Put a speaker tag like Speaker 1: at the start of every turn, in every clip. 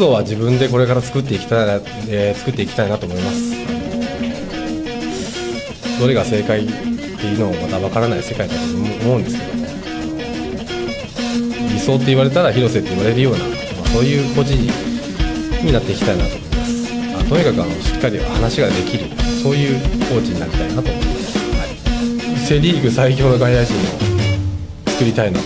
Speaker 1: 像は自分でこれから作っていきたいな、えー、作っていきたいなと思いますどれが正解っていうのもまた分からない世界だと思うんですけど理想って言われたら広瀬って言われるような、まあ、そういう個人になっていきたいなと思います、あ、とにかくあのしっかり話ができるそういうコーチになりたいなと思います、はい、セ・リーグ最強の外野陣を
Speaker 2: 作りたいなと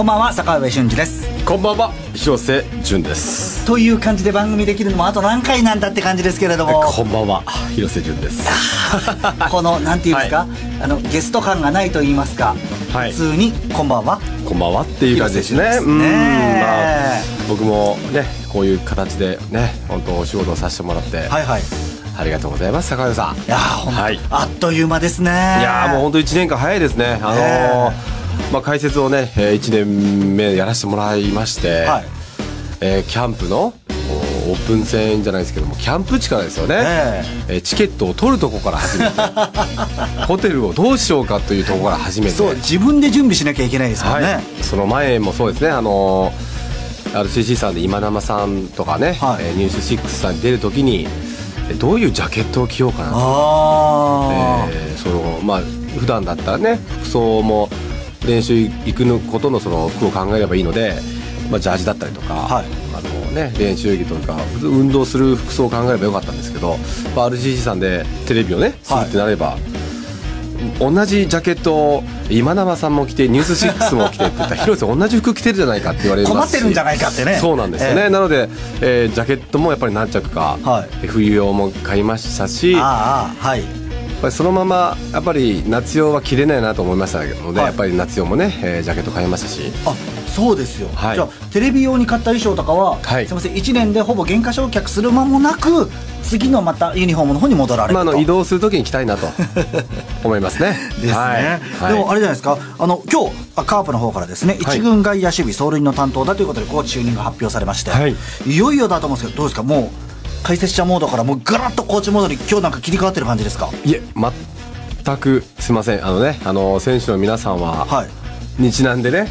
Speaker 2: こんばんは坂上俊二ですこんばんは広瀬淳ですという感じで番組できるのもあと何回なんだって感じですけれどもこんばんは広瀬淳ですこのなんていうんですか、はい、あのゲスト感がないと言いますか、はい、普通にこんばんはこんばんはっていう感じですねですね、まあ、
Speaker 1: 僕もねこういう形でね本当お仕事をさせてもらってはいはいありがとうございます坂上さんいや、はい、
Speaker 2: あっという間ですねい
Speaker 1: やもう本当1年間早いですねあのーまあ、解説をね、えー、1年目やらせてもらいまして、はい、えー、キャンプのオープン戦じゃないですけどもキャンプ地からですよね、ねえチケットを取るとこから始めて ホテルをどうしようかというとこから始めてそう自分で準備しなきゃいけないですからね、はい、その前もそうですねあのー、RCC さんで今生さんとかね、はい、えー、ニュース6さんに出るときにどういうジャケットを着ようかなとえー、そのまあ普段だったらね服装も練習行くことのその服を考えればいいので、まあ、ジャージだったりとか、はい、あのね、練習着とか運動する服装を考えればよかったんですけど、まあ、RCC さんでテレビをねするってなれば。はい同じジャケットを今永さんも着て「ニューススも着てって言ったら 広瀬同じ服着てるじゃないかって言われます困ってるんじゃないかってねそうなんですよね、えー、なので、えー、ジャケットもやっぱり何着か、はい、冬用も買いましたし、はい、ぱりそのままやっぱり夏用は着れないなと思いましたので、はい、やっぱり夏用もね、えー、ジャケット買いましたしあ
Speaker 2: そうですよ、はい、じゃあテレビ用に買った衣装とかは、はい、すみません1年でほぼ減価償却する間もなく次のまたユニフォームの方に戻られると、まあ、移動するときに着たいなと 思いますねですね、はい、でもあれじゃないですかあの今日カープの方からですね、はい、一軍外野守備走塁の担当だということでこうニング発表されまして、い、よいよだと思うんですけどどうですかもう解説者モードからもうガラッとコーチモードに今日なんか切り替わってる感じですか
Speaker 1: いえ全くすいませんあのねあの選手の皆さんは、日南でね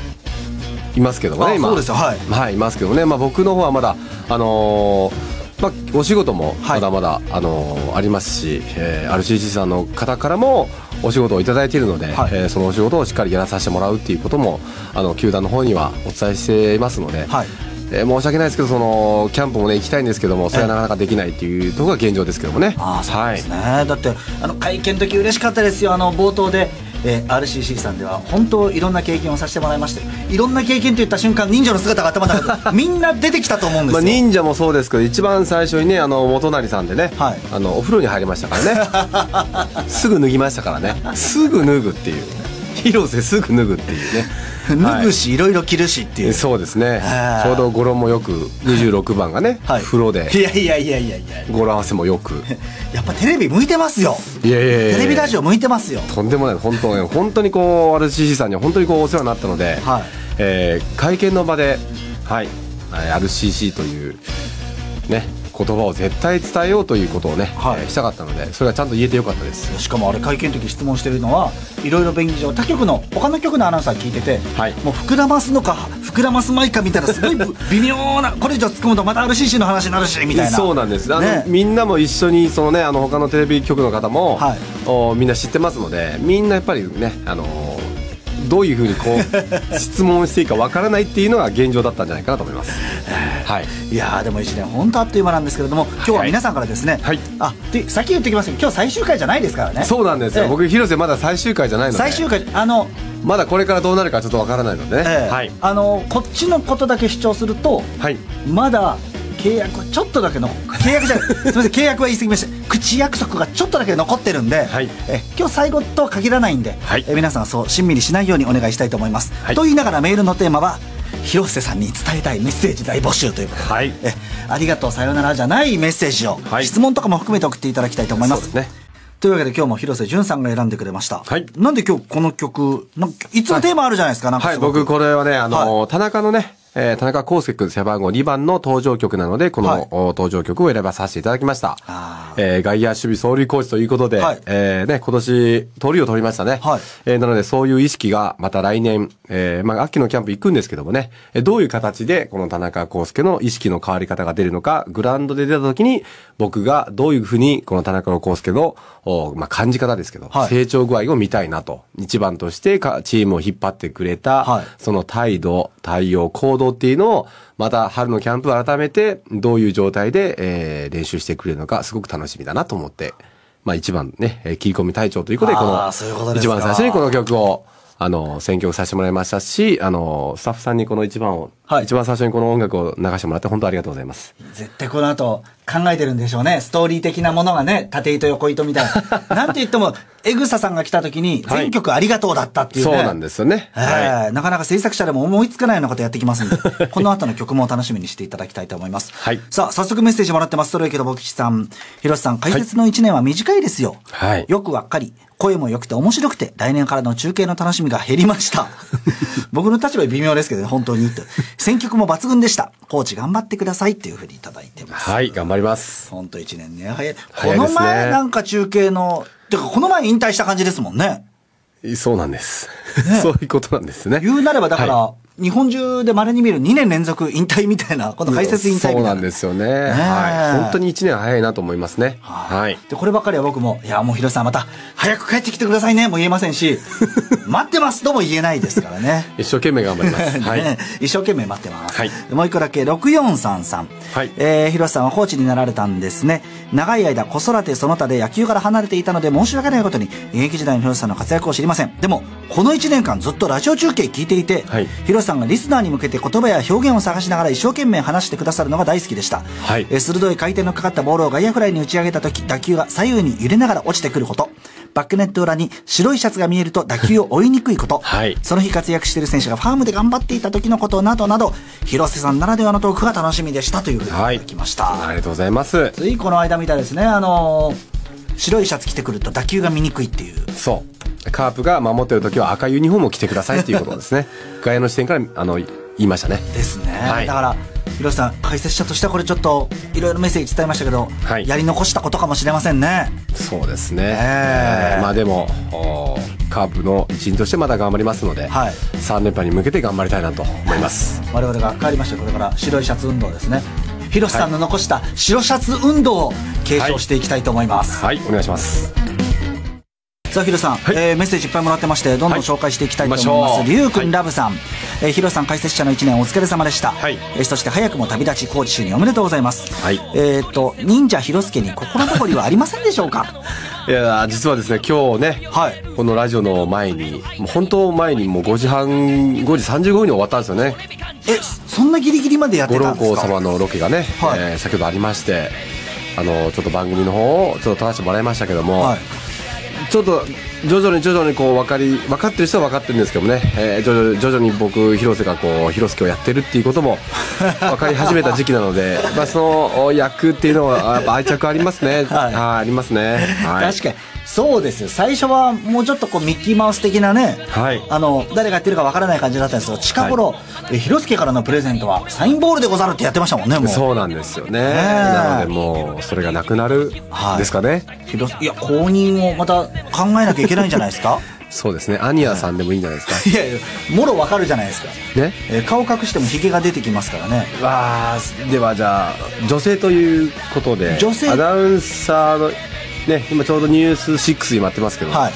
Speaker 1: いますけどもね今はい、はい、いますけどね、まあ、僕の方はまだあのー、まあ、お仕事もまだまだ、はい、あのー、ありますし、ええー、RCC さんの方からもお仕事をいただいているので、はい、えー、そのお仕事をしっかりやらさせてもらうっていうこともあの球団の方にはお伝えしていますので、はい、えー、申し訳ないですけどそのキャンプもね行きたいんですけどもそれはなかなかできないっていうところが現状で
Speaker 2: すけどもねあそうですね、はい、だってあの会見の時嬉しかったですよあの冒頭でえー、RCC さんでは本当いろんな経験をさせてもらいましていろんな経験と言った瞬間忍者の姿が頭の中で、みんな出てきたと思うんですよ、まあ、
Speaker 1: 忍者もそうですけど一番最初にねあの元成さんでね、はい、あのお風呂に入りましたからね すぐ脱ぎましたからねすぐ脱ぐっていう 広瀬すぐ脱ぐっていうね脱ぐし、い、ろいろ着るしっていうそうですねちょうど語呂もよく26番がね、風呂でいやいやいやいやいや語呂合わせもよく
Speaker 2: やっぱテレビ向いてますよ
Speaker 1: いやいやテレビラジオ向いてますよとんでもない本当に本当にこう私 RCC さんに本当にこうお世話になったので、はいえー、会見の場ではい RCC というね言葉を絶対伝えようということ
Speaker 2: をね、はい、えー、したかったのでそれはちゃんと言えてよかったですしかもあれ会見の時質問してるのはいろいろ便宜上他局の他の局のアナウンサー聞いてて、はい、もう膨らますのか膨らますまいか見たらすごい 微妙なこれ以上突っ込むとまた RCC の話になるしみたいなそうなんです、あのみんなも一緒
Speaker 1: にそのねあの他のテレビ局の方も、はい、おみんな知ってますのでみんなやっぱりねあのーどういうふうにこう質問していいかわからないっていうのが現状だったんじゃないか
Speaker 2: なと思います。はい、いやでも1年本当あっという間なんですけれども今日は皆さんからですね、はい、あで先言ってきますけど今日最終回じゃないですからねそうなんですよ、ええ、僕
Speaker 1: 広瀬まだ最終回じゃないので最終
Speaker 2: 回あのまだこれからどうなるかちょっとわからないので、ね、ええ、はい、あのこっちのことだけ主張すると、はい、まだ契約はちょっとだけの契約じゃなすみません契約は言い過ぎました口約束がちょっとだけ残ってるんで、はい、え今日最後とは限らないんで、はい、え皆さんそうしんみりしないようにお願いしたいと思います、はい、と言いながらメールのテーマは広瀬さんに伝えたいメッセージ大募集ということで、はい、えありがとうさようならじゃないメッセージを、はい、質問とかも含めて送っていただきたいと思います。ね、というわけで今日も広瀬淳さんが選んでくれました。はい、なんで今日この曲、なんいつもテーマあるじゃないですか、はい、なんか、はい、僕こ
Speaker 1: れはね、あの、田中のね、えー、田中康介君背番号2番の登場曲なので、この、はい、登場曲を選ばさせていただきました。えー、外野守備走塁コーチということで、はい、えー、ね、今年、盗塁を取りましたね。はい、えー、なので、そういう意識が、また来年、えー、まあ、秋のキャンプ行くんですけどもね、えどういう形で、この田中康介の意識の変わり方が出るのか、グラウンドで出た時に、僕がどういうふうに、この田中康介の、おまあ、感じ方ですけど、はい、成長具合を見たいなと。一番としてか、チームを引っ張ってくれた、はい、その態度、対応、行動っていうのを、また春のキャンプ改めてどういう状態で、えー、練習してくれるのかすごく楽しみだなと思って、まあ一番ね、えー、切り込み隊長ということで、この、一番最初にこの曲を、あの、選曲させてもらいましたし、あの、スタッフさんにこの一番を、はい、一番最初にこの音楽を流してもらって本当ありがとうございます。
Speaker 2: 絶対この後、考えてるんでしょうね。ストーリー的なものがね、縦糸横糸みたいな。なんて言っても、エグサさんが来た時に、全曲ありがとうだったっていうね。そうなんですよね。はい。なかなか制作者でも思いつかないようなことやってきますんで、この後の曲も楽しみにしていただきたいと思います。はい。さあ、早速メッセージもらってます。それけど、ぼキシさん。ヒロシさん、解説の1年は短いですよ。はい。よくわかり、声も良くて面白くて、来年からの中継の楽しみが減りました。僕の立場微妙ですけどね、本当に。選曲も抜群でした。コーチ頑張ってくださいっていうふうにいただいてます。はい、頑張りります本当一年ね早いこの前なんか中継の、ね、てかこの前引退した感じですもんねそうなんです、ね、そういうことなんですね言うなればだから、は日本中でまれに見る2年連続引退みたいな、この解説引退みたいな。そうなんですよね。はい。本当に1年早いなと思いますね。はい。で、こればっかりは僕も、いや、もうヒロさんまた、早く帰ってきてくださいね、も言えませんし、待ってますとも言えないですからね。一生懸命頑張ります。はい。一生懸命待ってます。はい。もう一個だけ、6433。はい。えー、ヒロさんはコーチになられたんですね。長い間、子育てその他で野球から離れていたので、申し訳ないことに、現役時代のヒロさんの活躍を知りません。でも、この1年間ずっとラジオ中継聞いていて、はい。ヒロさんさんがリスナーに向けて言葉や表現を探しながら一生懸命話してくださるのが大好きでした、はい、え鋭い回転のかかったボールを外野フライに打ち上げた時打球が左右に揺れながら落ちてくることバックネット裏に白いシャツが見えると打球を追いにくいこと、はい、その日活躍している選手がファームで頑張っていた時のことなどなど広瀬さんならではのトークが楽しみでしたというふうにいただきました、はい、ありがとうございますついこの間みたいですねあのー、白いシャツ着てくると打球が見にくいっていうそうカープが守ってる
Speaker 1: 時は赤いユニフォームを着てくださいということですね 外野の視点からあの言いましたね
Speaker 2: ですね、はい、だから広瀬さん解説者としてはこれちょっといろいろメッセージ伝えましたけど、はい、やり残したことかもしれませんね
Speaker 1: そうですね、えー、まあでもカープの一員としてまだ頑張りますので、はい、3連覇に向けて頑張りたいなと思います、
Speaker 2: はい、我々が帰りましたこれから白いシャツ運動ですね広瀬さんの残した白シャツ運動を継承していきたいと思いますはい、はい、お願いしますさあヒロさん、はい、えー、メッセージいっぱいもらってましてどんどん紹介していきたいと思います、はい、リュウ君ラブさん、はい、えー、ヒロさん解説者の1年お疲れ様でした、はい、えー、そして早くも旅立ち高知就任おめでとうございます、はい、えっ、と忍者ヒロスケに心残りはありませんでしょうか いや実はですね今日ね、はい、このラジオの前に
Speaker 1: 本当前にもう5時半5時35分に終わったんですよね
Speaker 2: えそんなギリ
Speaker 1: ギリまでやってたんですか様のロケがね、はい、えー、先ほどありましてあのちょっと番組の方をちょっと撮らせてもらいましたけども、はいちょっと徐々に徐々にこう分かり分かってる人は分かってるんですけどね、えー、徐々に徐々に僕広瀬がこう広瀬をやってるっていうことも 分かり始めた時期なのでまあその役っていうのはやっぱ愛着ありますね、は
Speaker 2: い、あありますね、はい、確かにそうですよ最初はもうちょっとこうミッキーマウス的なね、はい、あの誰がやってるかわからない感じだったんですけど近頃、はい、広介からのプレゼントはサインボールでござるってやってましたもんねもうそうなんです
Speaker 1: よね、ね、なのでもうそれがなくなるです
Speaker 2: かね、はい、いや公認をまた考えなきゃいけないんじゃないです
Speaker 1: か そうですねアニアさんでもいいんじゃな
Speaker 2: いですか いやいやもろわかるじゃないですかねえ顔隠してもヒゲが出てきますからね
Speaker 1: わあではじゃあ女性ということで女性アナウンサーのね、今ちょうどニュース6に待ってますけど、はい、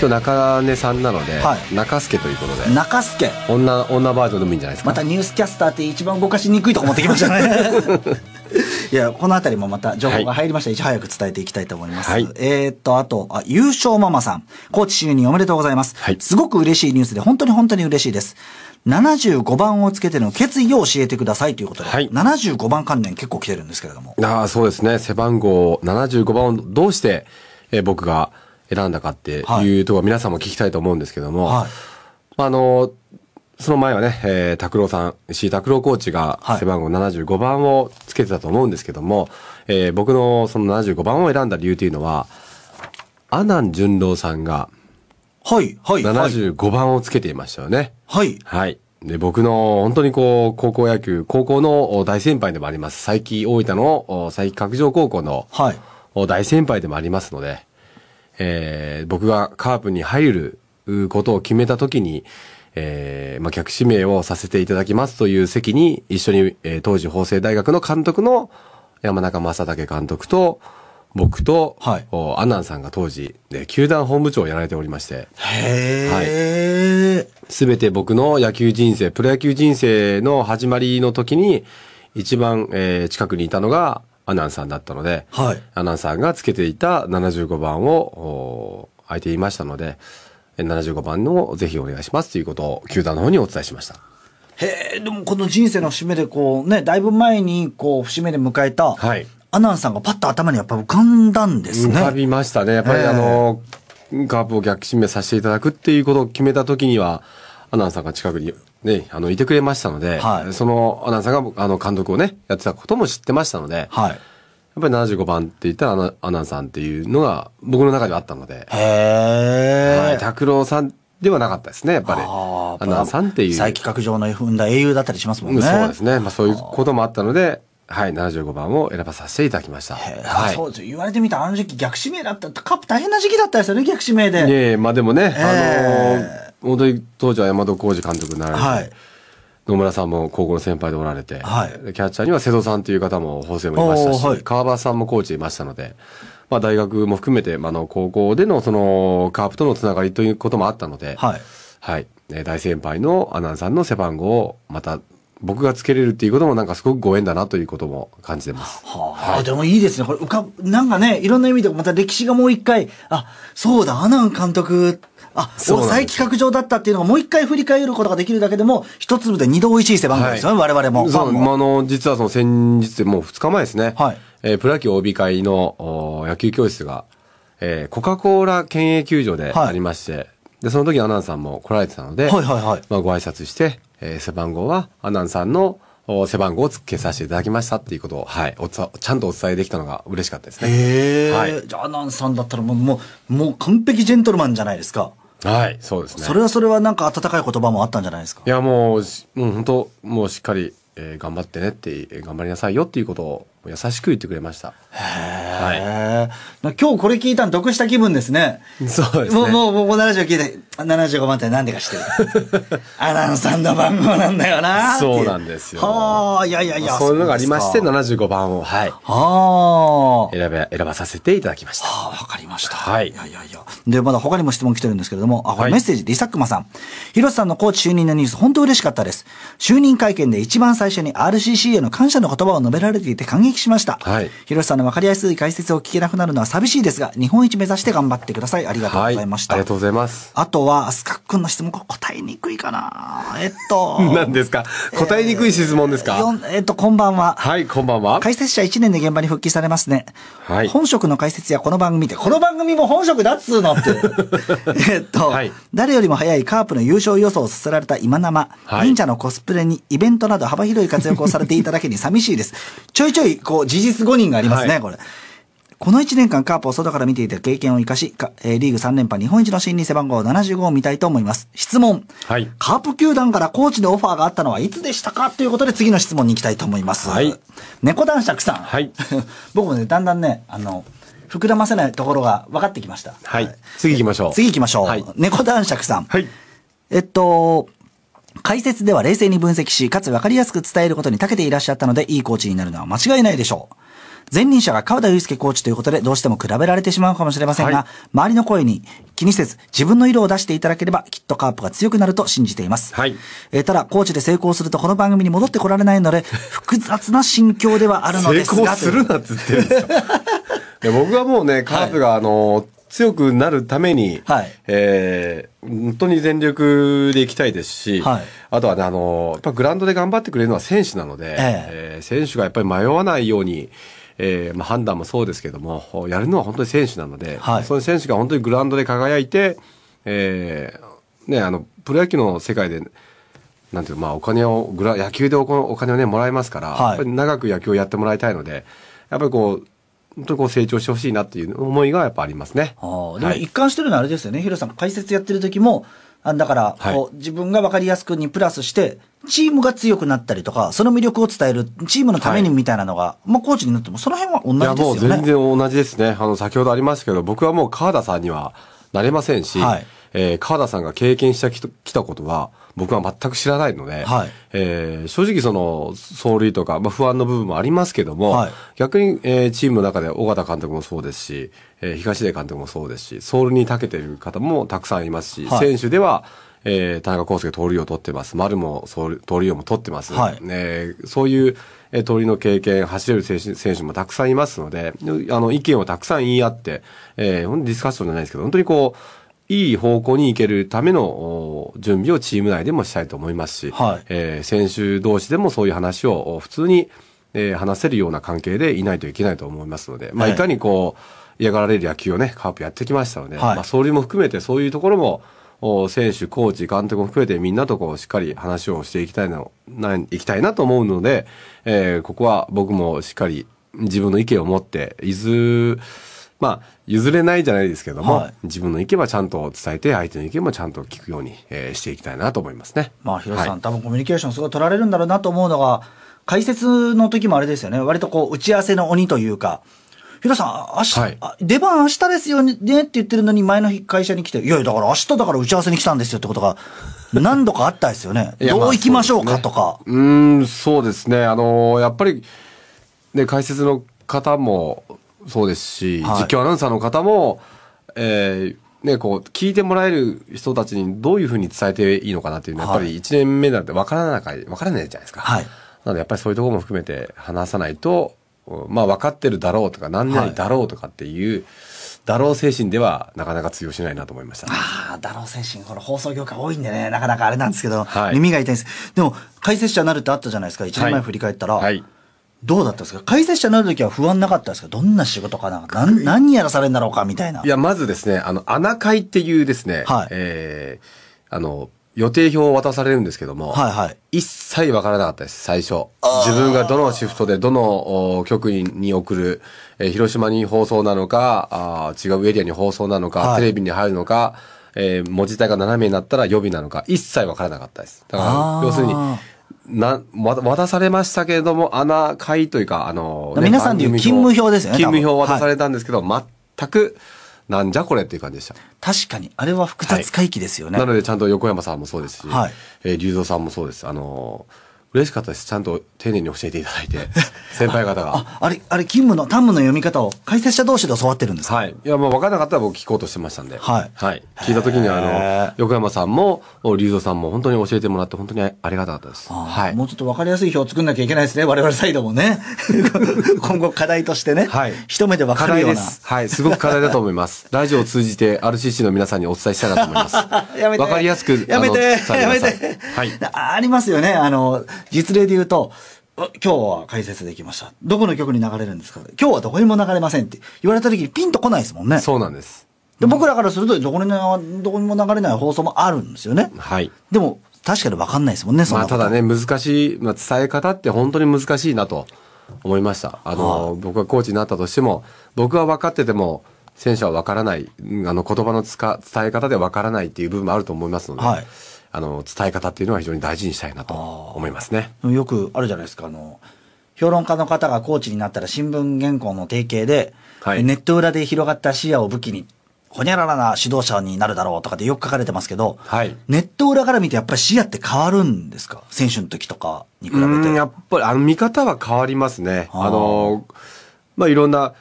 Speaker 1: 今日中根さんなので、は
Speaker 2: い、中助ということで中助女女バージョンでもいいんじゃないですかまたニュースキャスターって一番動かしにくいとこ持ってきましたね いやこの辺りもまた情報が入りました、はい、いち早く伝えていきたいと思います、はい、えー、っとあとあ優勝ママさんコーチ就任おめでとうございます、はい、すごく嬉しいニュースで本当に本当に嬉しいです75番をつけての決意を教えてくださいということで、はい、75番関連結構来てるんですけれど
Speaker 1: も。ああ、そうですね。背番号75番をどうして、えー、僕が選んだかっていうところ皆さんも聞きたいと思うんですけども、はい、あの、その前はね、えー、拓郎さん、石井拓郎コーチが背番号75番をつけてたと思うんですけども、はい、えー、僕のその75番を選んだ理由というのは、阿南淳郎さんが、はい、はい。75番をつけていましたよね。はい。はい。で、僕の本当にこう、高校野球、高校の大先輩でもあります。佐伯大分の佐伯角上高校の、はい、大先輩でもありますので、えー、僕がカープに入ることを決めたときに、えー、まあ、客指名をさせていただきますという席に、一緒に、えー、当時法政大学の監督の山中正武監督と、僕と、はい、おアナンさんが当時、ね、球団本部長をやられておりまして。へえ。す、べ、て僕の野球人生、プロ野球人生の始まりの時に、一番、えー、近くにいたのがアナンさんだったので、はい、アナンさんがつけていた75番を、空いていましたので、75番のぜひお願いしますということを球団の方にお伝えしました。
Speaker 2: へえ、でもこの人生の節目でこうね、だいぶ前にこう節目で迎えた、はい、アナンさんがパッと頭にやっぱ浮かんだんですね。浮か
Speaker 1: びましたね。やっぱり、あの、カープを逆指名させていただくっていうことを決めたときには、アナンさんが近くにね、あの、いてくれましたので、はい、そのアナンさんが、あの、監督をね、やってたことも知ってましたので、はい、やっぱり75番って言ったらアナンさんっていうのが僕の中ではあったので、へはい、拓郎さんではなかったですね、やっぱり。アナンさんっていう。再企画上の踏んだ英雄だったりしますもんね。そうですね。まあそういうこともあったので、はい、75番を選ばさせていただきました。はい、そ
Speaker 2: うですよ。言われてみたあの時期逆指名だった。カップ大変な時期だったですよね、逆指名
Speaker 1: で。ええ、まあでもね、あの本当に当時は山戸浩二監督になられて、はい、野村さんも高校の先輩でおられて、はい、キャッチャーには瀬戸さんという方も法政もいましたし、はい、川場さんもコーチいましたので、まあ大学も含めて、まあの高校でのそのカープとのつながりということもあったので、はい。はい、大先輩のアナンさんの背番号をまた僕がつけれるっていうこともなんかすごくご縁だなということも感じてます。
Speaker 2: はあ、はい、でもいいですね。これ、浮か、なんかね、いろんな意味でまた歴史がもう一回、あ、そうだ、アナウン監督、あ、そう再企画上だったっていうのがもう一回振り返ることができるだけでも、一粒で二度美味しい背番組ですよね、はい、我々も。そう、ま
Speaker 1: あ、あの、実はその先日、もう二日前ですね。はい。えー、プロ野球 OB 会の野球教室が、えー、コカ・コーラ県営球場でありまして、はいで、その時アナウンさんも来られてたので、はいはいはい。まあ、ご挨拶して、えー、背番号はアナンさんの背番号をつけさせていただきましたっていうことを、はい、おちゃんとお伝えできたのが嬉しかったですね。え、はい、
Speaker 2: じゃあアナンさんだったらもうもうもう完璧ジェントルマンじゃないですか。
Speaker 1: はい、そうですね。それはそ
Speaker 2: れはなんか温かい言葉もあったんじゃないですか。
Speaker 1: いやもう、もう本当もうしっかり、えー、頑張っ
Speaker 2: てねって頑張りなさいよっていうことを優しく言ってくれました。はい、今日これ聞いたん得した気分ですね。そうですね。もう、もう、もう75聞いて、75万って何でか知ってる。アナウンさんの番号なんだよな。そうなんですよ。はあ、いやいやいや。そういうのがありまして、
Speaker 1: 75番を、はい。
Speaker 2: はあ。選べ、選ばさせていただきました。はあ、わかりました。はい。いやいやいや。で、まだ他にも質問来てるんですけれども、あ、これメッセージ、リサックマさん。広瀬さんのコーチ就任のニュース、本当嬉しかったです。就任会見で一番最初に RCC への感謝の言葉を述べられていて感激きしました。はい、広瀬さんの分かりやすい解説を聞けなくなるのは寂しいですが、日本一目指して頑張ってください。ありがとうございま
Speaker 1: した。はい、ありがとうございます。
Speaker 2: あとは、スカックンの質問答えにくいかな。えっと。何ですか答えにくい質問ですか、えー、えっと、こんばんは。はい、こんばんは。解説者1年で現場に復帰されますね。はい。本職の解説やこの番組で、この番組も本職だっつうのって。えっと、はい、誰よりも早いカープの優勝予想をさせられた今生、はい、忍者のコスプレにイベントなど幅広い活躍をされていただけに寂しいです。ちょいちょいこう、事実誤認がありますね、はい、これ。この1年間カープを外から見ていた経験を生かし、えー、リーグ3連覇日本一の新に背番号75を見たいと思います。質問。はい。カープ球団からコーチのオファーがあったのはいつでしたかということで次の質問に行きたいと思います。はい。猫男爵さん。はい。僕もね、だんだんね、あの、膨らませないところが分かってきました。はい。はい、次行きましょう。次行きましょう。はい、猫男爵さん。はい。えっと、解説では冷静に分析し、かつ分かりやすく伝えることに長けていらっしゃったので、いいコーチになるのは間違いないでしょう。前任者が川田祐介コーチということで、どうしても比べられてしまうかもしれませんが、はい、周りの声に気にせず、自分の色を出していただければ、きっとカープが強くなると信じています。はい、えただ、コーチで成功すると、この番組に戻ってこられないので、複雑な心境ではあるのですが。成功するなっっ
Speaker 1: てるんですか 僕はもうね、カープがあの、強くなるために、はい、えー、本当に全力でいきたいですし、はい、あとはね、あの、やっぱグラウンドで頑張ってくれるのは選手なので、えええー、選手がやっぱり迷わないように、えーまあ、判断もそうですけども、やるのは本当に選手なので、はい、その選手が本当にグラウンドで輝いて、えーね、あのプロ野球の世界で、なんていうまあ、お金をグラ、野球でおお金を、ね、もらいますから、はい、長く野球をやってもらいたいので、やっぱりこう、本当にこう成長してほしいなってい
Speaker 2: う思いがやっぱありますね。あ、でも一貫してるのはあれですよね、ヒロさん、解説やってる時も、あだから、こう、自分が分かりやすくにプラスして、チームが強くなったりとか、その魅力を伝える、チームのためにみたいなのが、はい、まあ、コーチになっても、その辺は同じですよね。いや、もう全
Speaker 1: 然同じですね。あの、先ほどありましたけど、僕はもう川田さんにはなれませんし、はい、えー、川田さんが経験してきたことは、僕は全く知らないので、はい、えー、正直その走塁とか、まあ、不安の部分もありますけども、はい、逆に、えー、チームの中で尾形監督もそうですし、えー、東出監督もそうですし走塁に長けてる方もたくさんいますし、はい、選手ではえー、田中康介盗塁を取ってます、丸も盗塁王も取ってます、はい、えー、そういう、えー、盗塁の経験、走れる選手選手もたくさんいますので、あの意見をたくさん言い合って、えー、ディスカッションじゃないですけど、本当にこう、いい方向に行けるための準備をチーム内でもしたいと思いますし、はい、えー、選手同士でもそういう話を普通に、えー、話せるような関係でいないといけないと思いますので、まあ、いかにこう、嫌がられる野球をね、カープやってきましたので、はい、まあ、それも含めてそういうところも、選手、コーチ、監督も含めてみんなとこうしっかり話をしていきたいな、いきたいなと思うので、えー、ここは僕もしっかり自分の意見を持って、伊豆、まあ、譲れないじゃないですけども、はい、自分の意見はちゃんと伝えて、相手の意見もちゃんと聞く
Speaker 2: ように、えー、していきたいなと思いますね。まあ、広瀬さん、はい、多分コミュニケーションすごい取られるんだろうなと思うのが、解説の時もあれですよね。割とこう、打ち合わせの鬼というか、ヒロさん、明日、はい、出番明日ですよねって言ってるのに、前の日会社に来て、いやいや、だから明日だから打ち合わせに来たんですよってことが、何度かあったですよね。どう行きましょうかとか。
Speaker 1: うね、うん、そうですね。あのー、やっぱり、ね、解説の方も、そうですし、はい、実況アナウンサーの方も、えー、ね、こう、聞いてもらえる人たちにどういうふうに伝えていいのかなっていうのは、やっぱり1年目なんて分からない、分からないじゃないですか。はい。なので、やっぱりそういうところも含めて話さないと、まあ、分かってるだろうとか、何々だろうとかっていう、だろう精神ではなかなか通用しないなと思いました、
Speaker 2: ああ、だろう精神、この放送業界多いんでね、なかなかあれなんですけど、はい、耳が痛いです。でも、解説者になるってあったじゃないですか、1年前振り返ったら。はい、はいどうだったんですか解説者になるときは不安なかったですかどんな仕事かなな何やらされるんだろうかみたいな。いや、まずですね、あの、穴会っていうですね、はい、えー、あ
Speaker 1: の、予定表を渡されるんですけども、はいはい、一切わからなかったです、最初。自分がどのシフトで、どの局に送る、えー、広島に放送なのかあ、違うエリアに放送なのか、はい、テレビに入るのか、えー、文字体が斜めになったら予備なのか、一切わからなかったです。だから、要するに、な、渡されましたけれども、穴会というか、あの、ね、皆さんでいう勤務表ですよね。勤務表渡されたんですけど、はい、全く、なんじゃこれっていう感じでした。
Speaker 2: 確かに、あれは複雑回帰ですよね、はい、なの
Speaker 1: で、ちゃんと横山さんもそうですし、はい、えー、竜三さんもそうです。あのー嬉しかったですちゃんと丁寧に教えていただいて 先輩方があ
Speaker 2: あれあれ勤務の単務の読み方を解説者同士で教わってるんで
Speaker 1: すかはいいやもう分からなかったら僕聞こうとしてましたんで、はい、はい、聞いた時にあの横山さんも竜造さんも本当に教えてもらって本当にありがたかったです、はい、もうちょっと分かりやすい表を作んなきゃいけないですね
Speaker 2: 我々サイドもね 今後課題としてね、はい、一目で分かるようなは
Speaker 1: いすごく課題だと思います ラジオを通じて RCC の皆さんにお伝えしたいなと思いま
Speaker 2: すやめて分かり
Speaker 1: やすくやめてやめて、
Speaker 2: はい、ありますよねあの実例で言うと、今日は解説できました。どこの曲に流れるんですか今日はどこにも流れませんって言われた時にピンとこないですもんね。そうなんです。で僕らからするとどこにどこにも流れない放送もあるんですよね。はい。でも、確かに分かんないですもんね、そんただ
Speaker 1: ね、難しい、まあ、伝え方って本当に難しいなと思いました。あの、はあ、僕がコーチになったとしても、僕は分かってても、選手は分からない、あの、言葉のつか伝え方で分からないっていう部分もあると思いますので。はいあの伝え方っていうのは非常に大事にしたいなと思いますね。
Speaker 2: よくあるじゃないですかあの評論家の方がコーチになったら新聞原稿の提携で、はい、ネット裏で広がった視野を武器にほにゃららな指導者になるだろうとかってよく書かれてますけど、はい、ネット裏から見てやっぱり視野って変わるんですか選手の時とか
Speaker 1: に比べて。やっぱりあの見方は変わりますね。あのまあ、いろんな、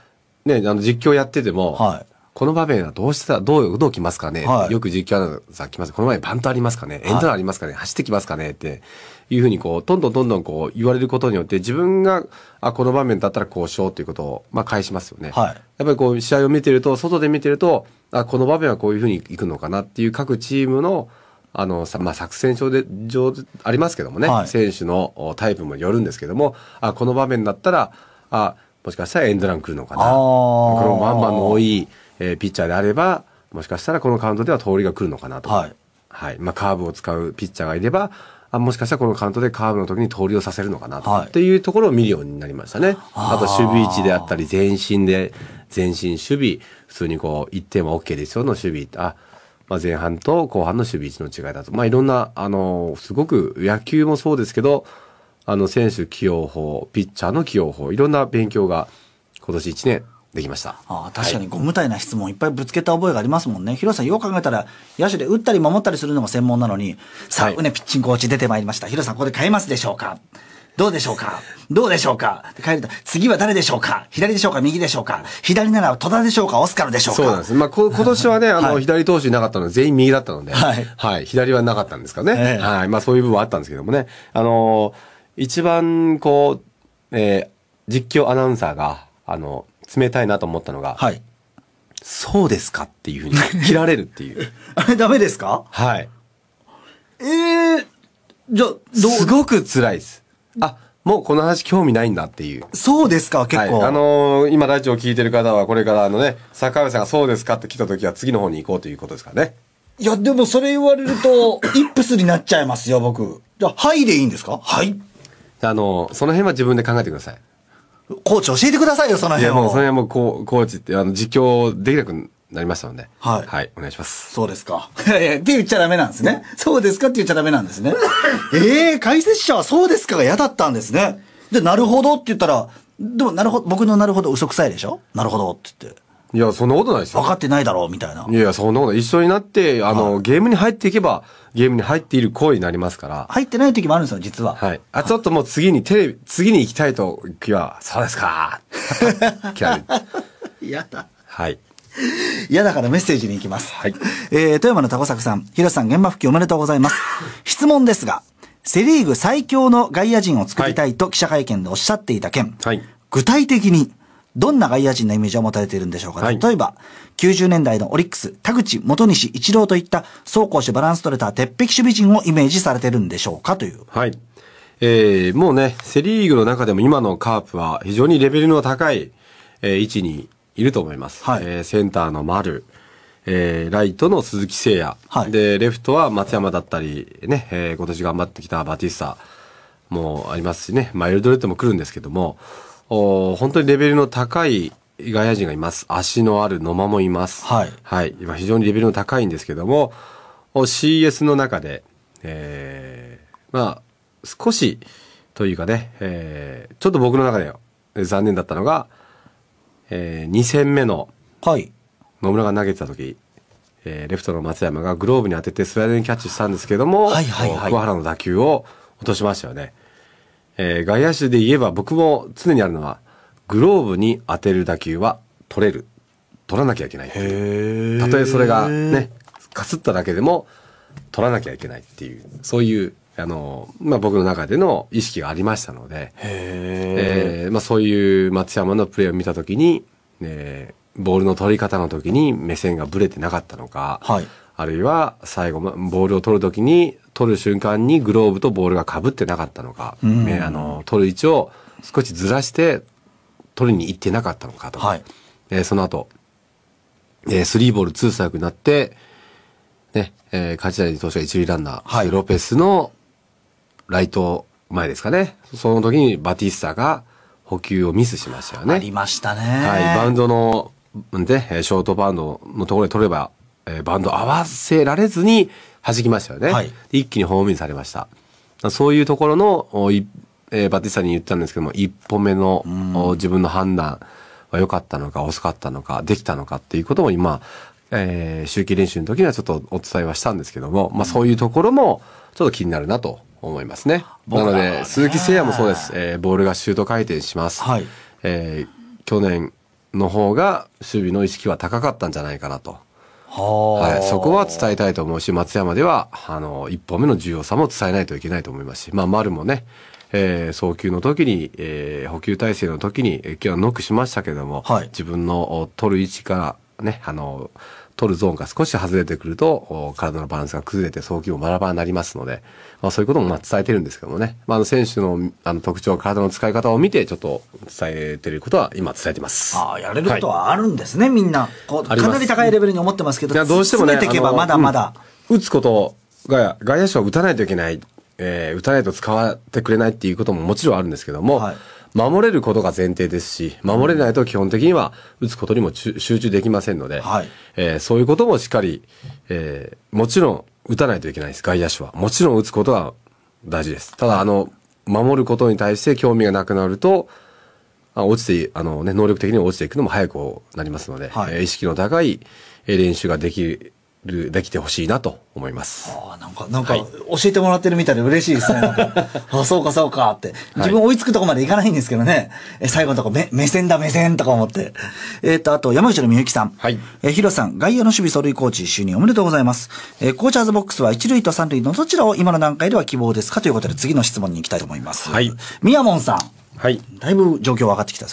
Speaker 1: ね、あの実況やってても、はい、この場面はどうしたどう、どう来ますかね、はい、よく実況アナウンサー来ます。この前バントありますかねエンドランありますかね、走ってきますかねっていうふうにこう、どんどんどんどんこう言われることによって、自分が、あ、この場面だったらこうしようということを、まあ返しますよね。はい、やっぱりこう、試合を見てると、外で見てると、あ、この場面はこういうふうにいくのかなっていう各チームの、あの、まあ、作戦上で、上ありますけどもね、はい、選手のタイプもよるんですけども、あ、この場面だったら、あ、もしかしたらエンドラン来るのか
Speaker 2: な。この
Speaker 1: バンバンの多い、えー、ピッチャーであれば、もしかしたらこのカウントでは通りが来るのかなとか、はい、はい。まあ、カーブを使うピッチャーがいれば、あもしかしたらこのカウントでカーブの時に通りをさせるのかなと、はい、っていうところを見るようになりましたね。あと守備位置であったり、前進で、前進守備、普通にこう、1点は OK ですよの守備、あ、まあ、前半と後半の守備位置の違いだと。まあ、いろんな、あの、すごく野球もそうですけど、あの、選手起用法、ピッチャーの起用法、いろんな勉強が今年1年できました。ああ、
Speaker 2: 確かにご無体な質問いっぱいぶつけた覚えがありますもんね。広瀬さん、よう考えたら、野手で打ったり守ったりするのが専門なのに、さあ、うね、ピッチングコーチ出てまいりました。広瀬さん、ここで変えますでしょうかどうでしょうかどうでしょうかって帰ると、次は誰でしょうか左でしょうか右でしょうか左なら戸田でしょうかオスカルでしょうかそうなんです。
Speaker 1: まあ、こ今年はね、あの、左投手いなかったので、全員右だったので、はい、はい。左はなかったんですかね。えー、はい。まあ、そういう部分はあったんですけどもね。あの一番、こう、えー、実況アナウンサーが、あの、冷たいなと思ったのが、はい。そうですかっていうふうに 切られるっていう。あれダメですかはい。ええー、じゃあ、どうすごく辛いです。あ、もうこの話興味ないんだっていう。そうですか、結構。はい、あのー、今ラジオ聞いてる方はこれからあのね、坂上さんがそうですかって来た時は次の方に行こうということですからね。いや、でもそれ言われると、イップスになっちゃいますよ、僕。じゃあ、はいでいいんですかはい。あのー、その辺は自分で考えてください。
Speaker 2: コーチ教えてくださいよ、その辺いや、もうその
Speaker 1: 辺もココーチって、あの、実況
Speaker 2: できなくなりましたので。はい。はい、お願いします。そうですか。いやいや、って言っちゃダメなんですね。そうですかって言っちゃダメなんですね。え えー、解説者はそうですかが嫌だったんですね。で、なるほどって言ったら、でも、なるほど、僕のなるほど嘘くさいでしょなるほどって言って。いや、そ
Speaker 1: んなことないですよ。分かってないだろう、みたいな。いや、そんなこと一緒になって、あの、はい、ゲームに入っていけば、ゲームに入っている行為になりますから。入ってない時もあるんですよ、実は。はい。あ、ちょっともう次にテレビ、次に行
Speaker 2: きたいときは、そうですか 嫌だ。はい。嫌だからメッセージに行きます。はい。えー、富山の高作さん、広瀬さん現場復帰おめでとうございます。質問ですが、セリーグ最強の外野陣を作りたいと記者会見でおっしゃっていた件。はい。具体的に、どんな外野陣のイメージを持たれているんでしょうか、はい、例えば、90年代のオリックス、田口、元西、一郎といった走攻守バランス取れた鉄壁守備陣をイメージされてるんでしょうかという。
Speaker 1: はい。えー、もうね、セリーグの中でも今のカープは非常にレベルの高い、えー、位置にいると思います。はい、えー、センターの丸、えー、ライトの鈴木誠也、はい、で、レフトは松山だったり、ね、えー、今年頑張ってきたバティスタもありますしね、まあ、ルドレッドも来るんですけども、お本当にレベルの高い外野陣がいます。足のある野間もいます。はい。はい。今非常にレベルの高いんですけども、CS の中で、えー、まあ、少しというかね、えー、ちょっと僕の中で残念だったのが、えー、2戦目の、はい。野村が投げてた時、えー、レフトの松山がグローブに当ててスラインにキャッチしたんですけども、はいはいはい、桑原の打球を落としましたよね。えー、外野手で言えば僕も常にあるのは、グローブに当てる打球は取れる。取らなきゃいけないっていう。たとえそれがね、かすっただけでも取らなきゃいけないっていう、そういう、あの、まあ、僕の中での意識がありましたので、えー、まあ、そういう松山のプレーを見たときに、えー、ボールの取り方の時に目線がぶれてなかったのか、はい、あるいは最後、ボールを取るときに取る瞬間にグローブとボールがかぶってなかったのか、うん、あの取る位置を少しずらして取りに行ってなかったのかとか、はい、えー、その後、えー、スリーボールツーストライクになって、ね、えー、ち谷投手が一塁ランナー、はい、ロペスのライト前ですかね。その時にバティスタが補給をミスしましたよね。ありましたね。はい、バウンドの、で、ショートバウンドのところで取れば、えー、バウンド合わせられずに、弾きましたよね。はい、一気にホームインされました。そういうところの、えー、バティスタに言ったんですけども、一歩目の、自分の判断は良かったのか、遅かったのか、できたのかっていうことを今、えー、周期練習の時にはちょっとお伝えはしたんですけども、まあそういうところもちょっと気になるなと思いますね。ねなので、鈴木誠也もそうです。えー、ボールがシュート回転します。はい、えー、去年の方が守備の意識は高かったんじゃないかなと。はい、そこは伝えたいと思うし松山ではあの1本目の重要さも伝えないといけないと思いますし、まあ、丸もね、えー、送球の時に、えー、補給体制の時に今日はノックしましたけども、はい、自分の取る位置からねあの取るゾーンが少し外れてくると、体のバランスが崩れて送球もバラバラになりますので、まあ、そういうこともま伝えてるんですけどもね、まあ、の選手のあの特徴、体の使い方を見て、ちょっと伝えてることは
Speaker 2: 今伝えてます。ああ、やれることはあるんですね、はい、みんな。こうかなり高いレベルに思ってますけど、どうしてもね、ていけばまだまだ。
Speaker 1: うん、打つことが、外野手は打たないといけない、えー、打たないと使ってくれないっていうことももちろんあるんですけども、はい守れることが前提ですし、守れないと基本的には打つことにも集中できませんので、はい、えー、そういうこともしっかり、えー、もちろん打たないといけないです、外野手は。もちろん打つことは大事です。ただ、あの、守ることに対して興味がなくなると、落ちて、あのね、能力的に落ちていくのも早くなりますので、はい、意識の高い練習ができる。るできてほしいなと
Speaker 2: 思います。あなんか、なんか、教えてもらってるみたいで嬉しいですね。あ、そうかそうかって。自分追いつくとこまでいかないんですけどね。え、はい、最後のとこ目、目線だ目線とか思って。えっ、ー、と、あと、山口のみゆきさん。はい。え、ヒロさん、外野の守備走塁コーチ就任おめでとうございます。えコーチャーズボックスは一塁と三塁のどちらを今の段階では希望ですかということで次の質問に行きたいと思います。はい。みやもんさん。はい。だいぶ状況分かってきたで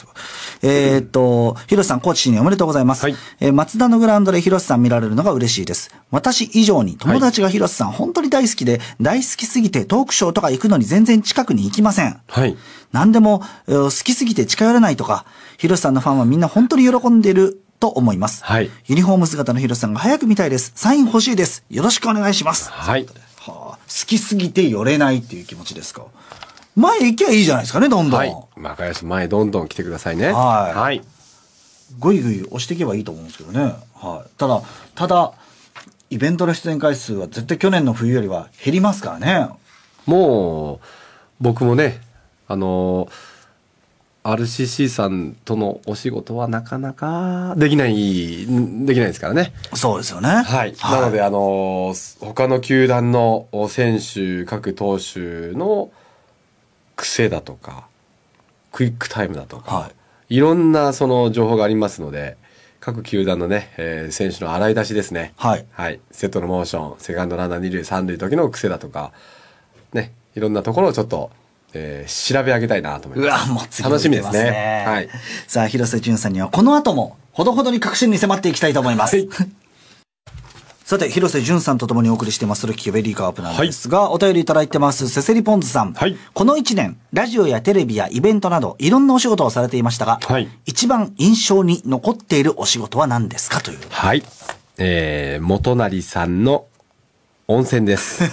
Speaker 2: えー、っと、ヒロシさん、コーチにおめでとうございます。はい。えー、松田のグラウンドでヒロシさん見られるのが嬉しいです。私以上に友達がヒロシさん、はい、本当に大好きで、大好きすぎてトークショーとか行くのに全然近くに行きません。はい。何でも、えー、好きすぎて近寄れないとか、ヒロシさんのファンはみんな本当に喜んでると思います。はい。ユニフォーム姿のヒロシさんが早く見たいです。サイン欲しいです。よろしくお願いします。はい。はあ、好きすぎて寄れないっていう気持ちですか前行きゃいいじゃないですかね、どんどん。はい。若林前どんどん来てくださいね。はい。はい。ぐいぐい押していけばいいと思うんですけどね。はい。ただ、ただ、イベントの出演回数は絶対去年の冬よりは減りますからね。
Speaker 1: もう、僕もね、あのー、RCC さんとのお仕事はなかなかできない、できないですからね。そうですよね。はい。はい、なので、あの他の球団の選手、各投手の、癖だとかクイックタイムだとか、はい、いろんなその情報がありますので各球団のね、えー、選手の洗い出しですね、はい、はい、セットのモーションセカンドランナー二塁三塁時の
Speaker 2: 癖だとかねいろんなところをちょっとえー、調べ上げたいなと思います。うわ、もう次、楽しみですね。はい。さあ、広瀬淳さんにはこの後も、ほどほどに確信に迫っていきたいと思います。はいさて、広瀬淳さんとともにお送りしてます、ルキベリーカープなんですが、はい、お便りいただいてます、セセリポンズさん。はい、この1年、ラジオやテレビやイベントなど、いろんなお仕事をされていましたが、はい、一番印象に残っているお仕事は何ですかという。は
Speaker 1: い。えー、元成さんの温泉です。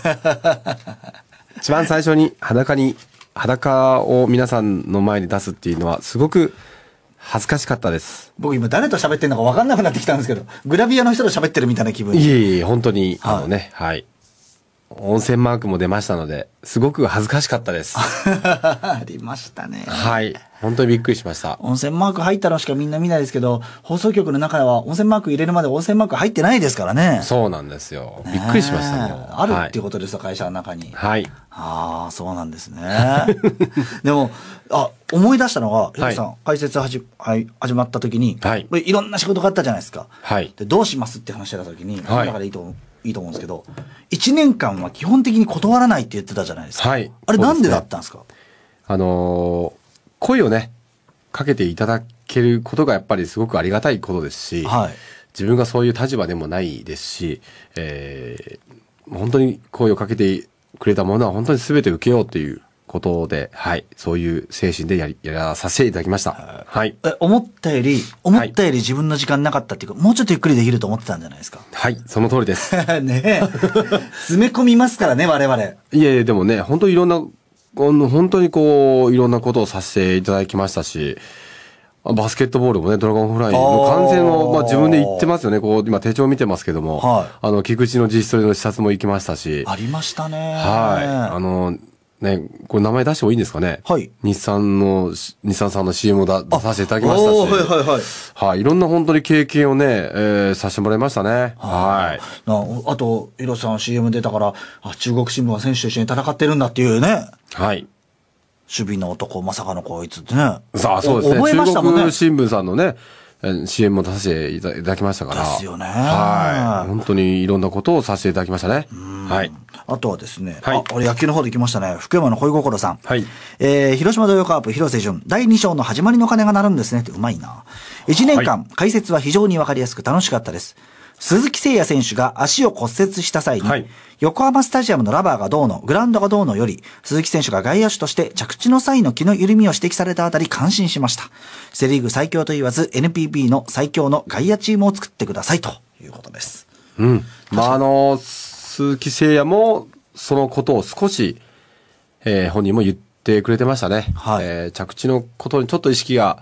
Speaker 1: 一番最初に裸に、裸を皆さんの前に出すっていうのは、すごく、恥ずかしかったです。
Speaker 2: 僕今誰と喋ってんのか分かんなくなってきたんですけど、グラビアの人と喋ってるみたいな気分。
Speaker 1: いえいえ、本当に、あのね、はい温泉マークも出ましたので、すごく恥ずかしかったです。あ
Speaker 2: りましたね。
Speaker 1: はい。本当にびっくりしました。
Speaker 2: 温泉マーク入ったのしかみんな見ないですけど、放送局の中は温泉マーク入れるまで温泉マーク入ってないですからね。そうなんですよ。びっくりしましたね。あるっていうことですよ、はい、会社の中に。はい。ああ、そうなんですね。でも、あ、思い出したのが、ひろさん、はい、解説はじ、はい、始まった時に、はい。いろんな仕事があったじゃないですか。はい。で、どうしますって話してた時に、はい。だからいいと思う。いいと思うんですけど、1年間は基本的に断らないって言ってたじゃないですか。はい、あれなんでだったんですか、ね、
Speaker 1: あのー、声をね、かけていただけることがやっぱりすごくありがたいことですし、はい、自分がそういう立場でもないですし、えー、本当に声をかけてくれたものは本当に全て受けようということで、はい、そういう精神でやり
Speaker 2: やらさせていただきました。はい。え思ったより、思ったより自分の時間なかったっていうか、はい、もうちょっとゆっくりできると思ってたんじゃないですか。はい、その通りです。ね詰め込みますからね、我々。
Speaker 1: いやいや、でもね、本当いろんな、本当にこう、いろんなことをさせていただきましたし、バスケットボールもね、ドラゴンフライの完全の、まあ自分で言ってますよね。こう、今手帳見てますけども、はい、あの、菊池の実装の視察も行きましたし。あ
Speaker 2: りましたね。は
Speaker 1: い。あの、ね、これ名前出してもいいんですかねはい。日産の、日産さんの CM を出させていただきましたし。はいはいはい。はい、いろんな本当に経験をね、えー、させてもらいましたね。はい。
Speaker 2: なあと、ヒロさん CM 出たから、あ、中国新聞は選手と一緒に戦ってるんだっていうね。はい。守備の男、まさかのこいつって
Speaker 1: ね。さあ、そうですね。覚えましたもんね。中国新聞さんのね、CM も出させていただきまし
Speaker 2: たから。ですよね。はい。本当にいろんなことをさせていただきましたね。はい。あとはですね、はい、あ、俺野球の方で行きましたね。福山の恋心さん。はい。えー、広島土曜カープ、広瀬淳、第2章の始まりの鐘が鳴るんですねって、うまいな。1年間、はい、解説は非常にわかりやすく楽しかったです。鈴木誠也選手が足を骨折した際に、はい、横浜スタジアムのラバーがどうの、グラウンドがどうのより、鈴木選手が外野手として着地の際の気の緩みを指摘されたあたり感心しました。セリーグ最強と言わず、NPB の最強の外野チームを作ってくださいということです。うん。まあ、あの、鈴木誠也も
Speaker 1: そのことを少し、えー、本人も言ってくれてましたね。はい、えー、着地のことにちょっと意識が、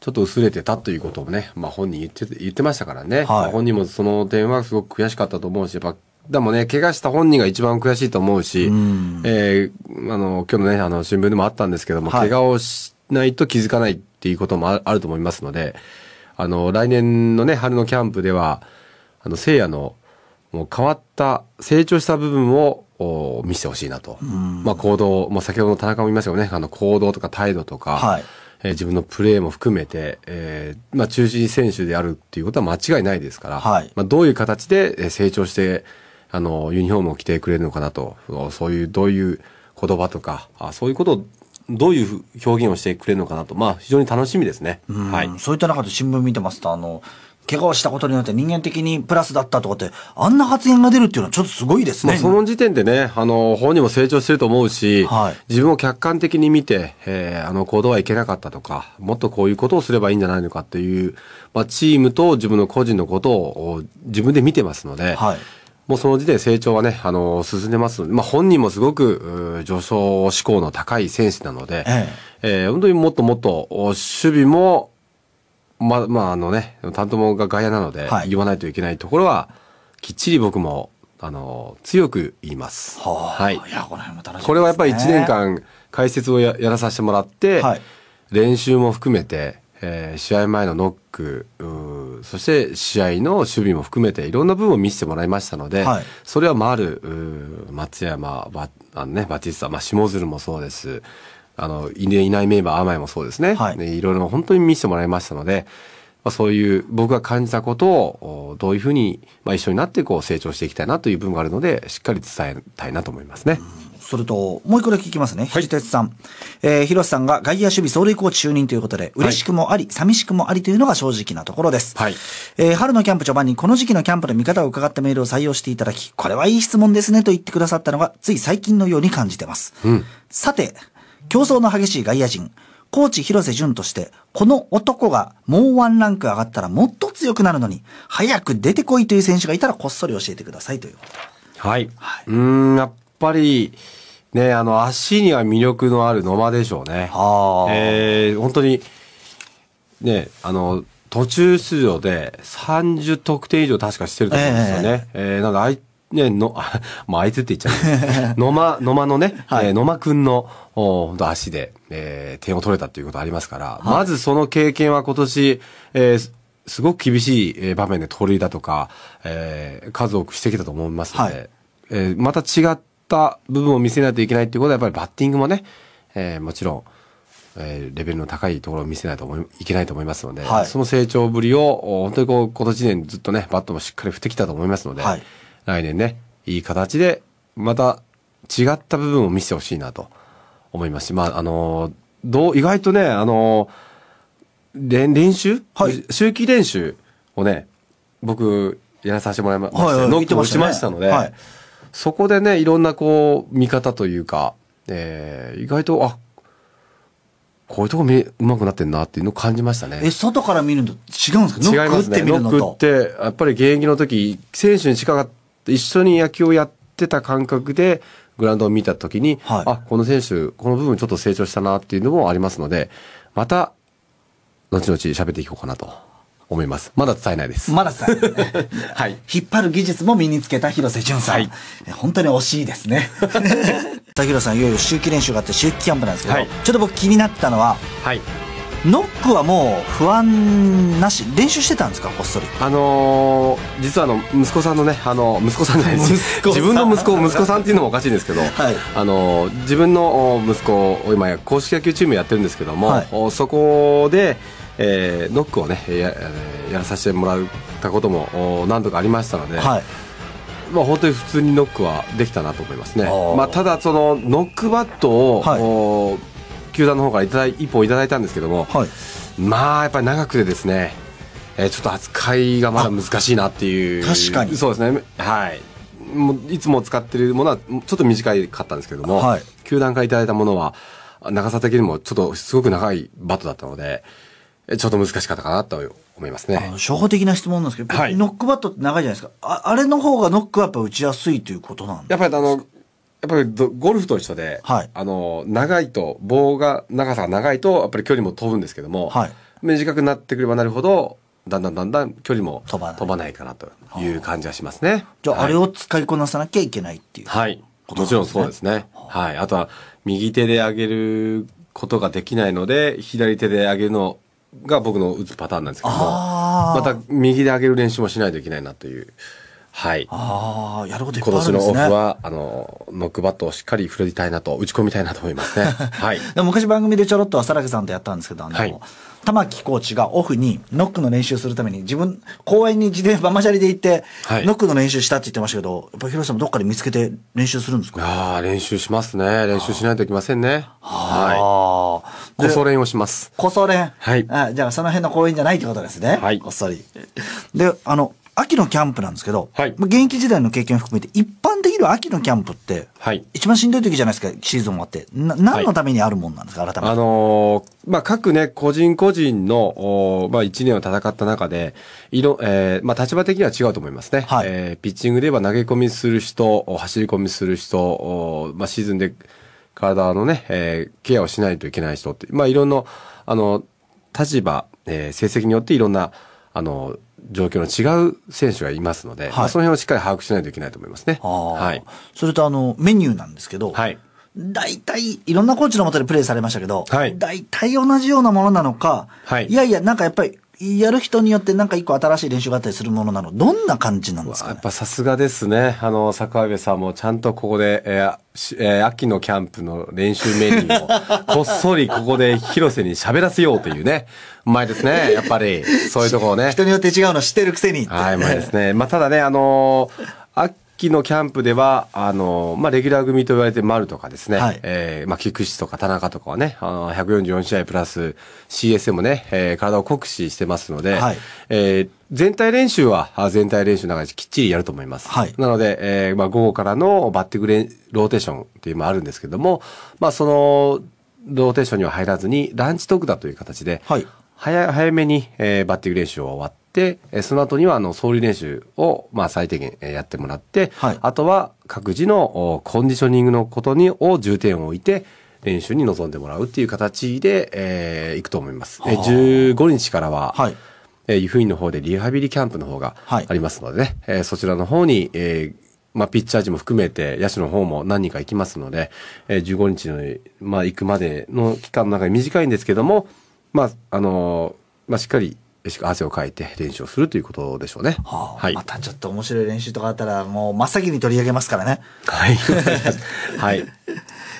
Speaker 1: ちょっと薄れてたということをね、まあ、本人言って言ってましたからね、はい、本人もその点はすごく悔しかったと思うし、やっぱ、でもね、怪我した本人が一番悔しいと思うし、うん、えー、あの今日のね、あの新聞でもあったんですけども、はい、怪我をしないと気づかないっていうこともあると思いますので、あの来年のね、春のキャンプでは、あの聖夜のもう変わった、成長した部分を見せてほしいなと、うん、まあ、行動、もあ、先ほどの田中も言いましたよね、あの行動とか態度とか、はいえー、自分のプレーも含めて、えー、まあ、中心選手であるっていうことは間違いないですから、はい、まあ、どういう形で成長して、あの、ユニフォームを着てくれるのかなと、そういう、どういう言葉とか、あそういうことをどういう表現をしてくれるのか
Speaker 2: なと、まあ、非常に楽しみですね、はい、そういった中で新聞見てますとあの怪我をしたことによって人間的にプラスだったとかって、あんな発言が出るっていうのはちょっとすごいですね。その
Speaker 1: 時点でね、あの、本人も成長してると思うし、はい、自分を客観的に見て、えー、あの行動はいけなかったとか、もっとこういうことをすればいいんじゃないのかっていう、まあ、チームと自分の個人のことを自分で見てますので、はいもうその時点で成長はね、あの、進んでますので、まあ、本人もすごく、助走志向の高い選手なので、えええー、本当にもっともっと、守備も、ま、まああのね、担当が外野なので、言わないといけないところは、きっちり僕も、あの、強く言います。はあ、はい。いや、この辺も楽しみですねこれはやっぱり1年。間解説をややらさせてもらって、はい練習も含めて、えー試合前のノックそして試合の守備も含めていろんな部分を見せてもらいましたので、はいそれは丸うる松山バあの、ね、バティスタ、まあ、下鶴もそうです、あの、いないメンバー、甘いもそうですね。はい。ね、いろいろ本当に見せてもらいましたので、まあ、そういう僕が感じたことをどういうふうに、まあ、一緒になってこう成長していきたいなという部分があるのでしっかり伝えたいなと思いま
Speaker 2: すね。それと、もう一個だけ聞きますね。はい、哲さん。えー、広瀬さんが外野守備走塁コーチ就任ということで、嬉しくもあり、はい、寂しくもありというのが正直なところです。はい。えー、春のキャンプ序盤にこの時期のキャンプの見方を伺ったメールを採用していただき、これはいい質問ですねと言ってくださったのが、つい最近のように感じてます。うん。さて、競争の激しい外野陣、コーチ広瀬淳として、この男がもうワンランク上がったらもっと強くなるのに、早く出てこいという選手がいたらこっそり教えてくださいという
Speaker 1: はい。はい、うん、やっぱり、ね、あの、足には魅力のある野間でしょうね。はえー、本当に、ね、あの、途中出場で30得点以上確かしてると思うんですよね。えー、えー、なので、ね、の、あ、まあ、あいつって言っちゃう。野間、野間のね、はいえー、野間くんの、お本当足で、えー、点を取れたっていうことありますから、はい、まずその経験は今年、えー、すごく厳しい場面で盗塁だとか、えー、数多くしてきたと思いますので、はい、えー、また違った部分を見せないといけないっていうことは、やっぱりバッティングもね、えー、もちろん、えー、レベルの高いところを見せないと思いいけないと思いますので、はい、その成長ぶりを、本当にこう、今年年ずっとね、バットもしっかり振ってきたと思いますので、はい来年ね、いい形で、また違った部分を見せてほしいなと思いますし、まあ、あの、どう、意外とね、あの、練練習、はい、周期練習をね、僕、やらさせてもらいまして、はいはい、ノックをしましたので、はい、そこでね、いろんなこう、見方というか、えー、意外と、あ、こういうとこ見、うまくなってんなっていうのを感じました
Speaker 2: ね。え、外から見るのと違うんですか違いますね。ノックっ
Speaker 1: て、やっぱり現役の時、選手に近かった一緒に野球をやってた感覚でグラウンドを見た時に、はい、あこの選手この部分ちょっと成長したなっていうのもありますのでまた後々喋っていこうかなと思います。まだ伝えないです。まだ伝えな
Speaker 2: い、ね、はい。引っ張る技術も身につけた広瀬淳さん。はい、本当に惜しいですね。田 広さん、いよいよ周期練習があって、周期キャンプなんですけど、はい、ちょっと僕気になったのは、はい、ノックはもう不安なし練習してたんですかこっそりあの
Speaker 1: ー、実はあの息子さんのねあの息子さんじゃないです自分の息子息子さんっていうのもおかしいんですけど、はい、あの自分の息子を今公式野球チームやってるんですけども、はい、そこで、えー、ノックをねややらさせてもらったことも何度かありましたので、はいまあ、本当に普通にノックはできたなと思いますね、まあ、ただ、そのノックバットを、はい球団の方からいただい一本いただいたんですけども、はい、まあやっぱり長くてですね、えー、ちょっと扱いがまだ難しいなっていう確かにそうですねはいもういつも使ってるものはちょっと短かったんですけども、はい、球団からいただいたものは長さ的にもちょっとすごく長いバットだったのでちょっと難しかったかなと思いますね。
Speaker 2: 初歩的な質問なんですけど、はい、ノックバットって長いじゃないですか。ああれの方がノックはやっぱ打ちやすいということなんですかやっぱりあの、
Speaker 1: っぱりゴルフと一緒で、はい、あの長いと棒が長さが長いとやっぱり距離も飛ぶんですけども、はい、短くなってくればなるほどだんだんだんだん距離も飛ばないかなという感じはしますね。
Speaker 2: じゃあ、あれを使いこなさなきゃいけないって
Speaker 1: いう、ね、はい、もちろんそうですね。はい、あとは右手で上げることができないので左手で上げるのが僕の打つパターンなんですけどもまた右で上げる練習もしな
Speaker 2: いといけないなという。はい。ああ、やることいっぱいあるんですね。今年のオフは、
Speaker 1: あの、ノックバットをしっかり振りたいなと、打ち込みたいなと思いますね。はい。
Speaker 2: で昔番組でちょろっと浅らさんとやったんですけど、あの、はい、玉木コーチがオフにノックの練習するために自分、公園に自転車、マシャリで行って、はい、ノックの練習したって言ってましたけど、やっぱ広瀬さんもどっかで見つけて練習するんですかあ
Speaker 1: あ、練習しますね。練習しないといけませんね。はい。こそ練をします。
Speaker 2: こそ練。はい。あじゃあその辺の公園じゃないってことですね。はい。こっそり。で、あの、秋のキャンプなんですけど、はい、現役時代の経験を含めて、一般的に秋のキャンプって、はい、一番しんどい時じゃないですか、シーズン終わって。な何のためにあるもんなんですか、改めて。
Speaker 1: あのー、まあ、各ね、個人個人の、おまあ、一年を戦った中で、いろ、えー、まあ、立場的には違うと思いますね。はい、えー、ピッチングでは投げ込みする人、走り込みする人、おまあ、シーズンで体のね、えー、ケアをしないといけない人って、まあ、いろんな、あの、立場、えー、成績によっていろんな、あの、状況の違う
Speaker 2: 選手がいますので、はい、その辺をしっかり把握しないといけないと思いますね。はい、それとあのメニューなんですけど、はい、大体、いろんなコーチのもとでプレーされましたけど、はい、大体同じようなものなのか、はい、いやいや、なんかやっぱりやる人によってなんか一個新しい練習があったりするものなのどんな感じなんですか、ね、
Speaker 1: やっぱさすがですねあの坂上さんもちゃんとここで、えーえー、秋のキャンプの練習メニューを こっそりここで広瀬に喋らせようというねうまいですねやっぱりそういうところね 人によって違うの知ってるくせにはい、うまいですね、まあ、ただねあのー期のキャンプでは、あの、まあ、レギュラー組と言われて丸とかですね、はい、えー、まあ、菊池とか田中とかはね、あの、144試合プラス CS もね、えー、体を酷使してますので、はい、えー、全体練習は、全体練習の中できっちりやると思います。はい、なので、えー、まあ、午後からのバッティングローテーションっていうのもあるんですけども、まあ、その、ローテーションには入らずに、ランチトークだという形で、はい、早早めに、えー、バッティング練習を終わっ、その後にはあの走塁練習をまあ最低限やってもらって、はい、あとは各自のコンディショニングのことにを重点を置いて、練習に臨んでもらうっていう形で、えー、いくと思います。えあ、15日からは、はい、え湯布院の方でリハビリキャンプの方がありますのでね、はい、えー、そちらの方に、えーまあ、ピッチャー陣も含めて、野手の方も何人か行きますので、えー、15日の、まあ、行くまでの期間の中で短いんですけども、まあ、あのー、まあ、しっかり汗をかいて練習をするということでしょうね。
Speaker 2: はあ、はい、またちょっと面白い練習とかあったら、もう真っ先に取り上げますからね。はい。はい。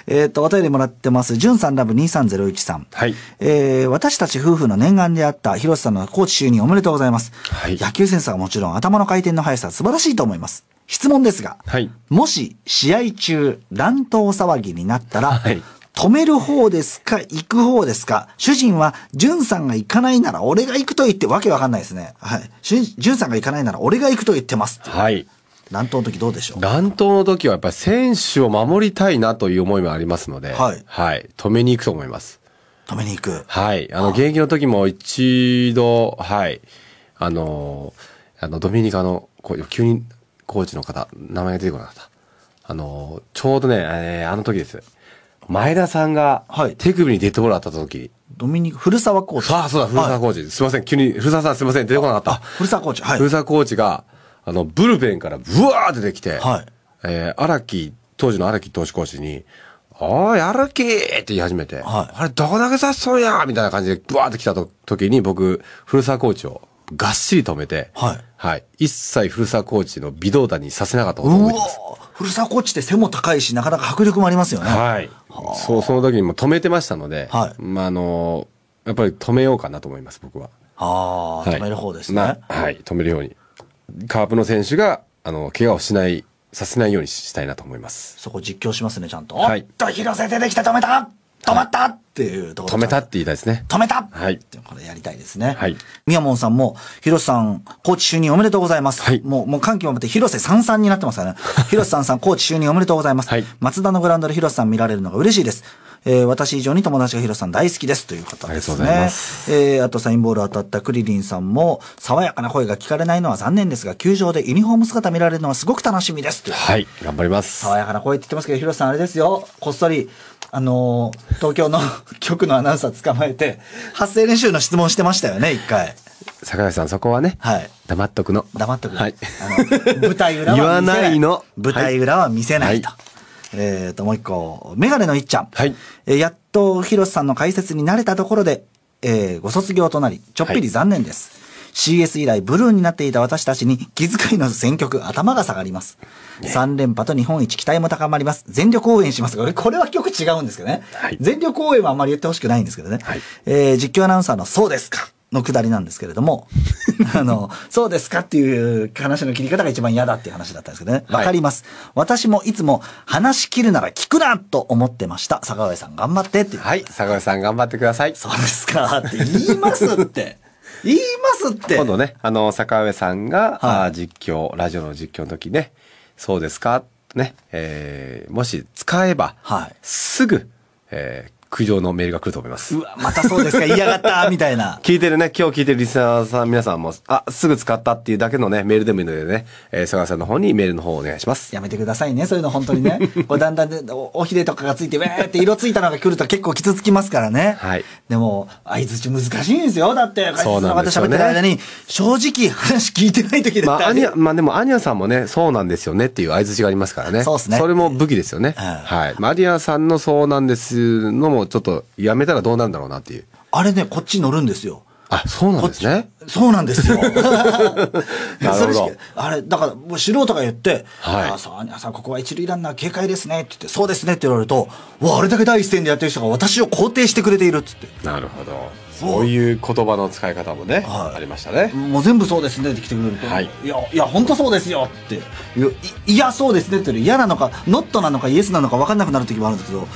Speaker 2: えっと、お便りもらってます。じゅんさんラブ2301さん。はい。えー、私たち夫婦の念願であった広瀬さんのコーチ就任おめでとうございます。はい。野球センーはもちろん頭の回転の速さ素晴らしいと思います。質問ですが、はい。もし試合中乱闘騒ぎになったら、はい。止める方ですか行く方ですか主人は、淳さんが行かないなら俺が行くと言って、わけわかんないですね。はい。淳さんが行かないなら俺が行くと言ってますてはい。乱闘の時どうでしょ
Speaker 1: う乱闘の時はやっぱり選手を守りたいなという思いもありますので、はい。はい。止めに行くと思います。止めに行く。はい。あの、現役の時も一度、はい。あの、あの、ドミニカの、こう急にコーチの方、名前が出てこなかった。あの、ちょうどね、えー、あの時です。前田さんが手首に出てもらった時、ドミニク、古澤コーチ。ああ、そうだ、古澤コーチ。すいません、急に、古澤さんすいません、出てこなかった。古澤コーチ、はい。古澤コーチが、あの、ブルペンからブワー出てきて、はい。え荒木、当時の荒木投手コーチに、おい、荒木って言い始めて、はい。あれ、どこだけ刺すうやみたいな感じで、ブワーって来たと時に、僕、古澤コーチをがっしり止めて、はい。はい。一切古澤コーチの微動だにさせなかったことを覚えま
Speaker 2: す。古るコーチって背も高いし、なかなか迫力もありますよね。
Speaker 1: はい。そう、その時にも止めてましたので、はい。まあ、あの、やっぱり止めようかなと思います、僕は。
Speaker 2: ああ、はい、止める
Speaker 1: 方ですね。はい、止めるように。カープの選手が、あの、怪我をしない、させないようにしたいなと思います。そこ実況しま
Speaker 2: すね、ちゃんと。はい。と、広瀬出てきた、止めた止まったっていうところ、止めたって言いたいですね。止めたはい。これやりたいですね。はい。宮本さんも、広瀬さん、コーチ就任おめでとうございます。はい。もう、もう歓喜を持って広瀬さんさんになってますからね。広 瀬さんさん、コーチ就任おめでとうございます。はい。松田のグラウンドで広瀬さん見られるのが嬉しいです。えー、私以上に友達が広瀬さん大好きですという方ですね。あえー、あとサインボール当たったクリリンさんも、爽やかな声が聞かれないのは残念ですが、球場でユニフォーム姿見られるのはすごく楽しみですはい、
Speaker 1: 頑張ります。爽やか
Speaker 2: な声って言ってますけど、広瀬さんあれですよ、こっそり、あの東京の 局のアナウンサー捕まえて、発声練習の質問してましたよね、一回。
Speaker 1: 坂上さん、そこはね、はい、黙っとくの。黙っと
Speaker 2: くの。はい、あの舞台裏は 言わないの。舞台裏は見せないと。はい、えっ、と、もう一個、メガネのいっちゃん。はい、えー、やっと、広瀬さんの解説に慣れたところで、えー、ご卒業となり、ちょっぴり残念です。CS 以来ブルーになっていた私たちに気遣いの選曲、頭が下がります。3連覇と日本一期待も高まります。全力応援しますが、これは曲違うんですけどね。はい、全力応援はあんまり言ってほしくないんですけどね。はい、えー、実況アナウンサーのそうですか。のくだりなんですけれども、あの、そうですかっていう話の切り方が一番嫌だっていう話だったんですけどね。わかります。はい、私もいつも話し切るなら聞くなと思ってました。坂上さん頑張ってってはい、坂上さん頑張ってください。そうですかって言いますって。言いますって今度ね、あの、坂上さんが、は
Speaker 1: い、実況、ラジオの実況の時ね、そうですかね、えー、もし使えば、はい、すぐ、えー、苦情のメールが来ると思います。うわ、またそうですか、嫌が
Speaker 2: った、みたいな。
Speaker 1: 聞いてるね、今日聞いてるリスナーさん、皆さんも、あ、すぐ使ったっていうだけのね、メールでもいいのでね、えー、佐川さんの方にメールの方をお願いしま
Speaker 2: す。やめてくださいね、そういうの本当にね。こうだんだん、ね、おひれとかがついて、ウェーって色ついたのが来ると結構傷つきますからね。はい。でも、相づち難しいんですよ。だって、そうなんですよ、ね。喋ってる間に、正直話聞いてない時だったまあ、アニ
Speaker 1: ア、まあでも、アニアさんもね、そうなんですよねっていう相づちがありますからね。そうですね。それも武器ですよね。うん、はい。まあ、アニアさんのそうなんですのも、もちょっとやめたらどうなんだろうなっていう。
Speaker 2: あれね、こっち乗るんですよ。あ、そうなんですね。そうなんですよ。なるほど。あれ、だから、もう素人が言って、はい、あ、そう、アニさん、ここは一塁ランナー警戒ですねって言って、そうですねって言われると、わ、あれだけ第一線でやってる人が私を肯定してくれているっつって。なるほど。そう
Speaker 1: いう言葉の使い方もね、はい、ありましたね。
Speaker 2: もう全部そうですねって来てくれると、はい、いや、いや、本当そうですよってい、いや、そうですねって言う嫌なのか、ノットなのか、イエスなのか分かんなくなる時もあるんですけど、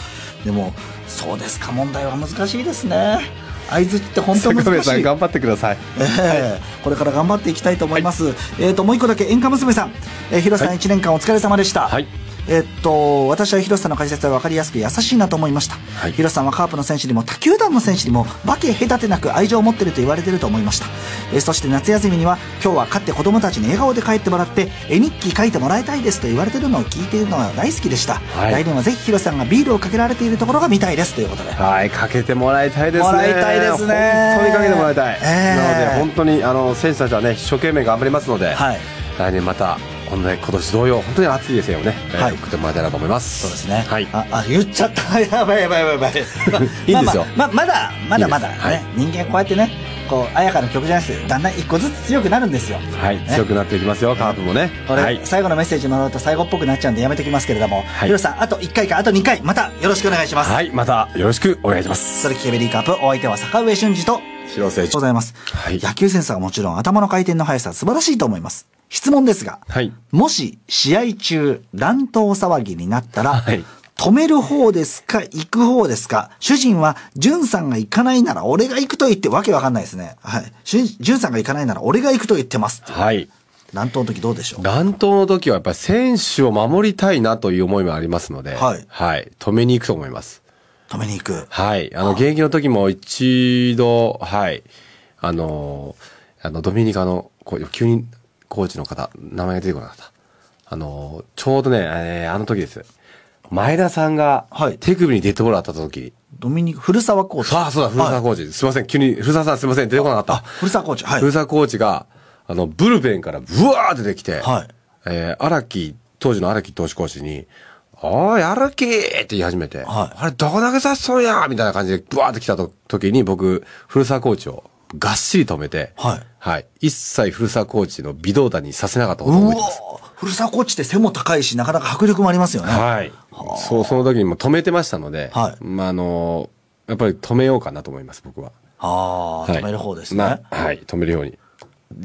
Speaker 2: でも、そうですか問題は難しいですね相槌って本当難しいさん頑張ってください、えー、これから頑張っていきたいと思います、はい、えっ、ー、ともう一個だけ演歌娘さん、えー、広瀬さん一、年間お疲れ様でした、はいえっと、私は広瀬さんの解説は分かりやすく優しいなと思いました、はい、広瀬さんはカープの選手にも他球団の選手にも化け隔てなく愛情を持っていると言われていると思いました、えそして夏休みには今日は勝って子供たちに笑顔で帰ってもらって絵日記書いてもらいたいですと言われているのを聞いているのは大好きでした、はい、来年はぜひ広瀬さんがビールをかけられているところが見たいですということで
Speaker 1: はいかけてもらいたいですねもらいたいですね本当に
Speaker 2: かけてもらいたい、
Speaker 1: えー、なので本当にあの選手たちはね一生懸命頑張りますので、はい、来年またこん今年同様本当に暑いですよね、はい、送ってもらいたいなと思いますそうですねは
Speaker 2: いああ言っちゃった やばいやばいやばい いいんですよ、まあ、まだまだまだね、はい、人間こうやってねこう綾香の曲じゃなくてだんだん一個ずつ強くなるんですよはい、ね、強くなっていきますよカープもね、これ、はい、最後のメッセージもらうと最後っぽくなっちゃうんでやめてきますけれども、はい、ヒロさんあと1回かあと2回またよろしくお願いしますはいまたよろしくお願いしますそれキケベリーカープお相手は坂上俊二と広瀬ございます、はい、野球センサーはもちろん頭の回転の速さ素晴らしいと思います質問ですが、はい、もし試合中乱闘騒ぎになったら、はい、止める方ですか行く方ですか主人は、淳さんが行かないなら俺が行くと言って、わけわかんないですね。はい。淳さんが行かないなら俺が行くと言ってますて。はい。乱闘の時どうでしょう
Speaker 1: 乱闘の時はやっぱり選手を守りたいなという思いもありますので、はい。はい。止めに行くと思います。止めに行く。はい。あの、現役の時も一度、はい。あの、あの、ドミニカの、こう、急にコーチの方、名前が出てこなかった。あの、ちょうどね、えー、あの時です。前田さんが、手首にデッドボールった時、はい、ドミニク、古澤コーチ。ああ、そうだ、古澤コーチ。はい、すいません、急に、古澤さんすいません、出てこなかった。古澤コーチ、はい。古澤コーチが、あの、ブルペンからブワー出てきて、はい。えー、荒木、当時の荒木投手コーチに、おい、荒木って言い始めて、はい。あれ、どこ投げさせそうやみたいな感じで、ブワーって来たと時に、僕、古澤コーチをがっしり止めて、はい。はい。一切古沢コーチの微動だにさせなかったことを覚
Speaker 2: す。古沢コーチって背も高いし、なかなか迫力もありますよね。
Speaker 1: はい。はそう、その時にも止めてましたので、はい。まあ、あの、やっぱり止めようかなと思います、僕は。
Speaker 2: ああ、はい、止める方ですね、ま
Speaker 1: はい、止めるように。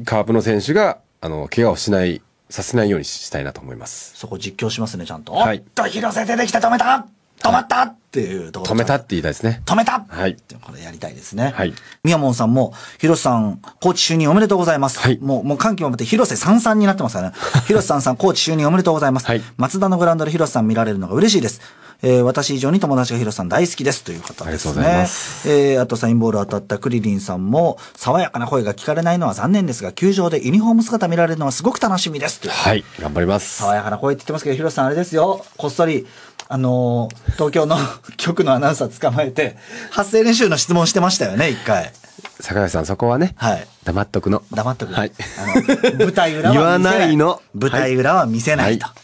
Speaker 1: カープの選手が、あの、怪我をしない、させないようにしたいなと思います。そこ実況しますね、ちゃんと。はい。
Speaker 2: と、広瀬出てきて止めた止まったっていうところ、止めたって言いたいですね。止めたはい。ってこれやりたいですね。はい。宮本さんも、広瀬さん、コーチ就任おめでとうございます。はい。もう、もう歓喜を持って広瀬さんさんになってますからね。広 瀬さんさん、コーチ就任おめでとうございます。はい。松田のグラウンドで広瀬さん見られるのが嬉しいです。えー、私以上に友達が広瀬さん大好きですという方ですね。あとえー、あとサインボール当たったクリリンさんも、爽やかな声が聞かれないのは残念ですが、球場でユニフォーム姿見られるのはすごく楽しみですはい、
Speaker 1: 頑張ります。爽やか
Speaker 2: な声って言ってますけど、広瀬さんあれですよ、こっそり、あの東京の 局のアナウンサー捕まえて、発声練習の質問してましたよね、一回。坂上さん、そこはね、はい、黙っとくの。黙っとく。はい、あの舞台裏は言わないの。舞台裏は見せないと。はい、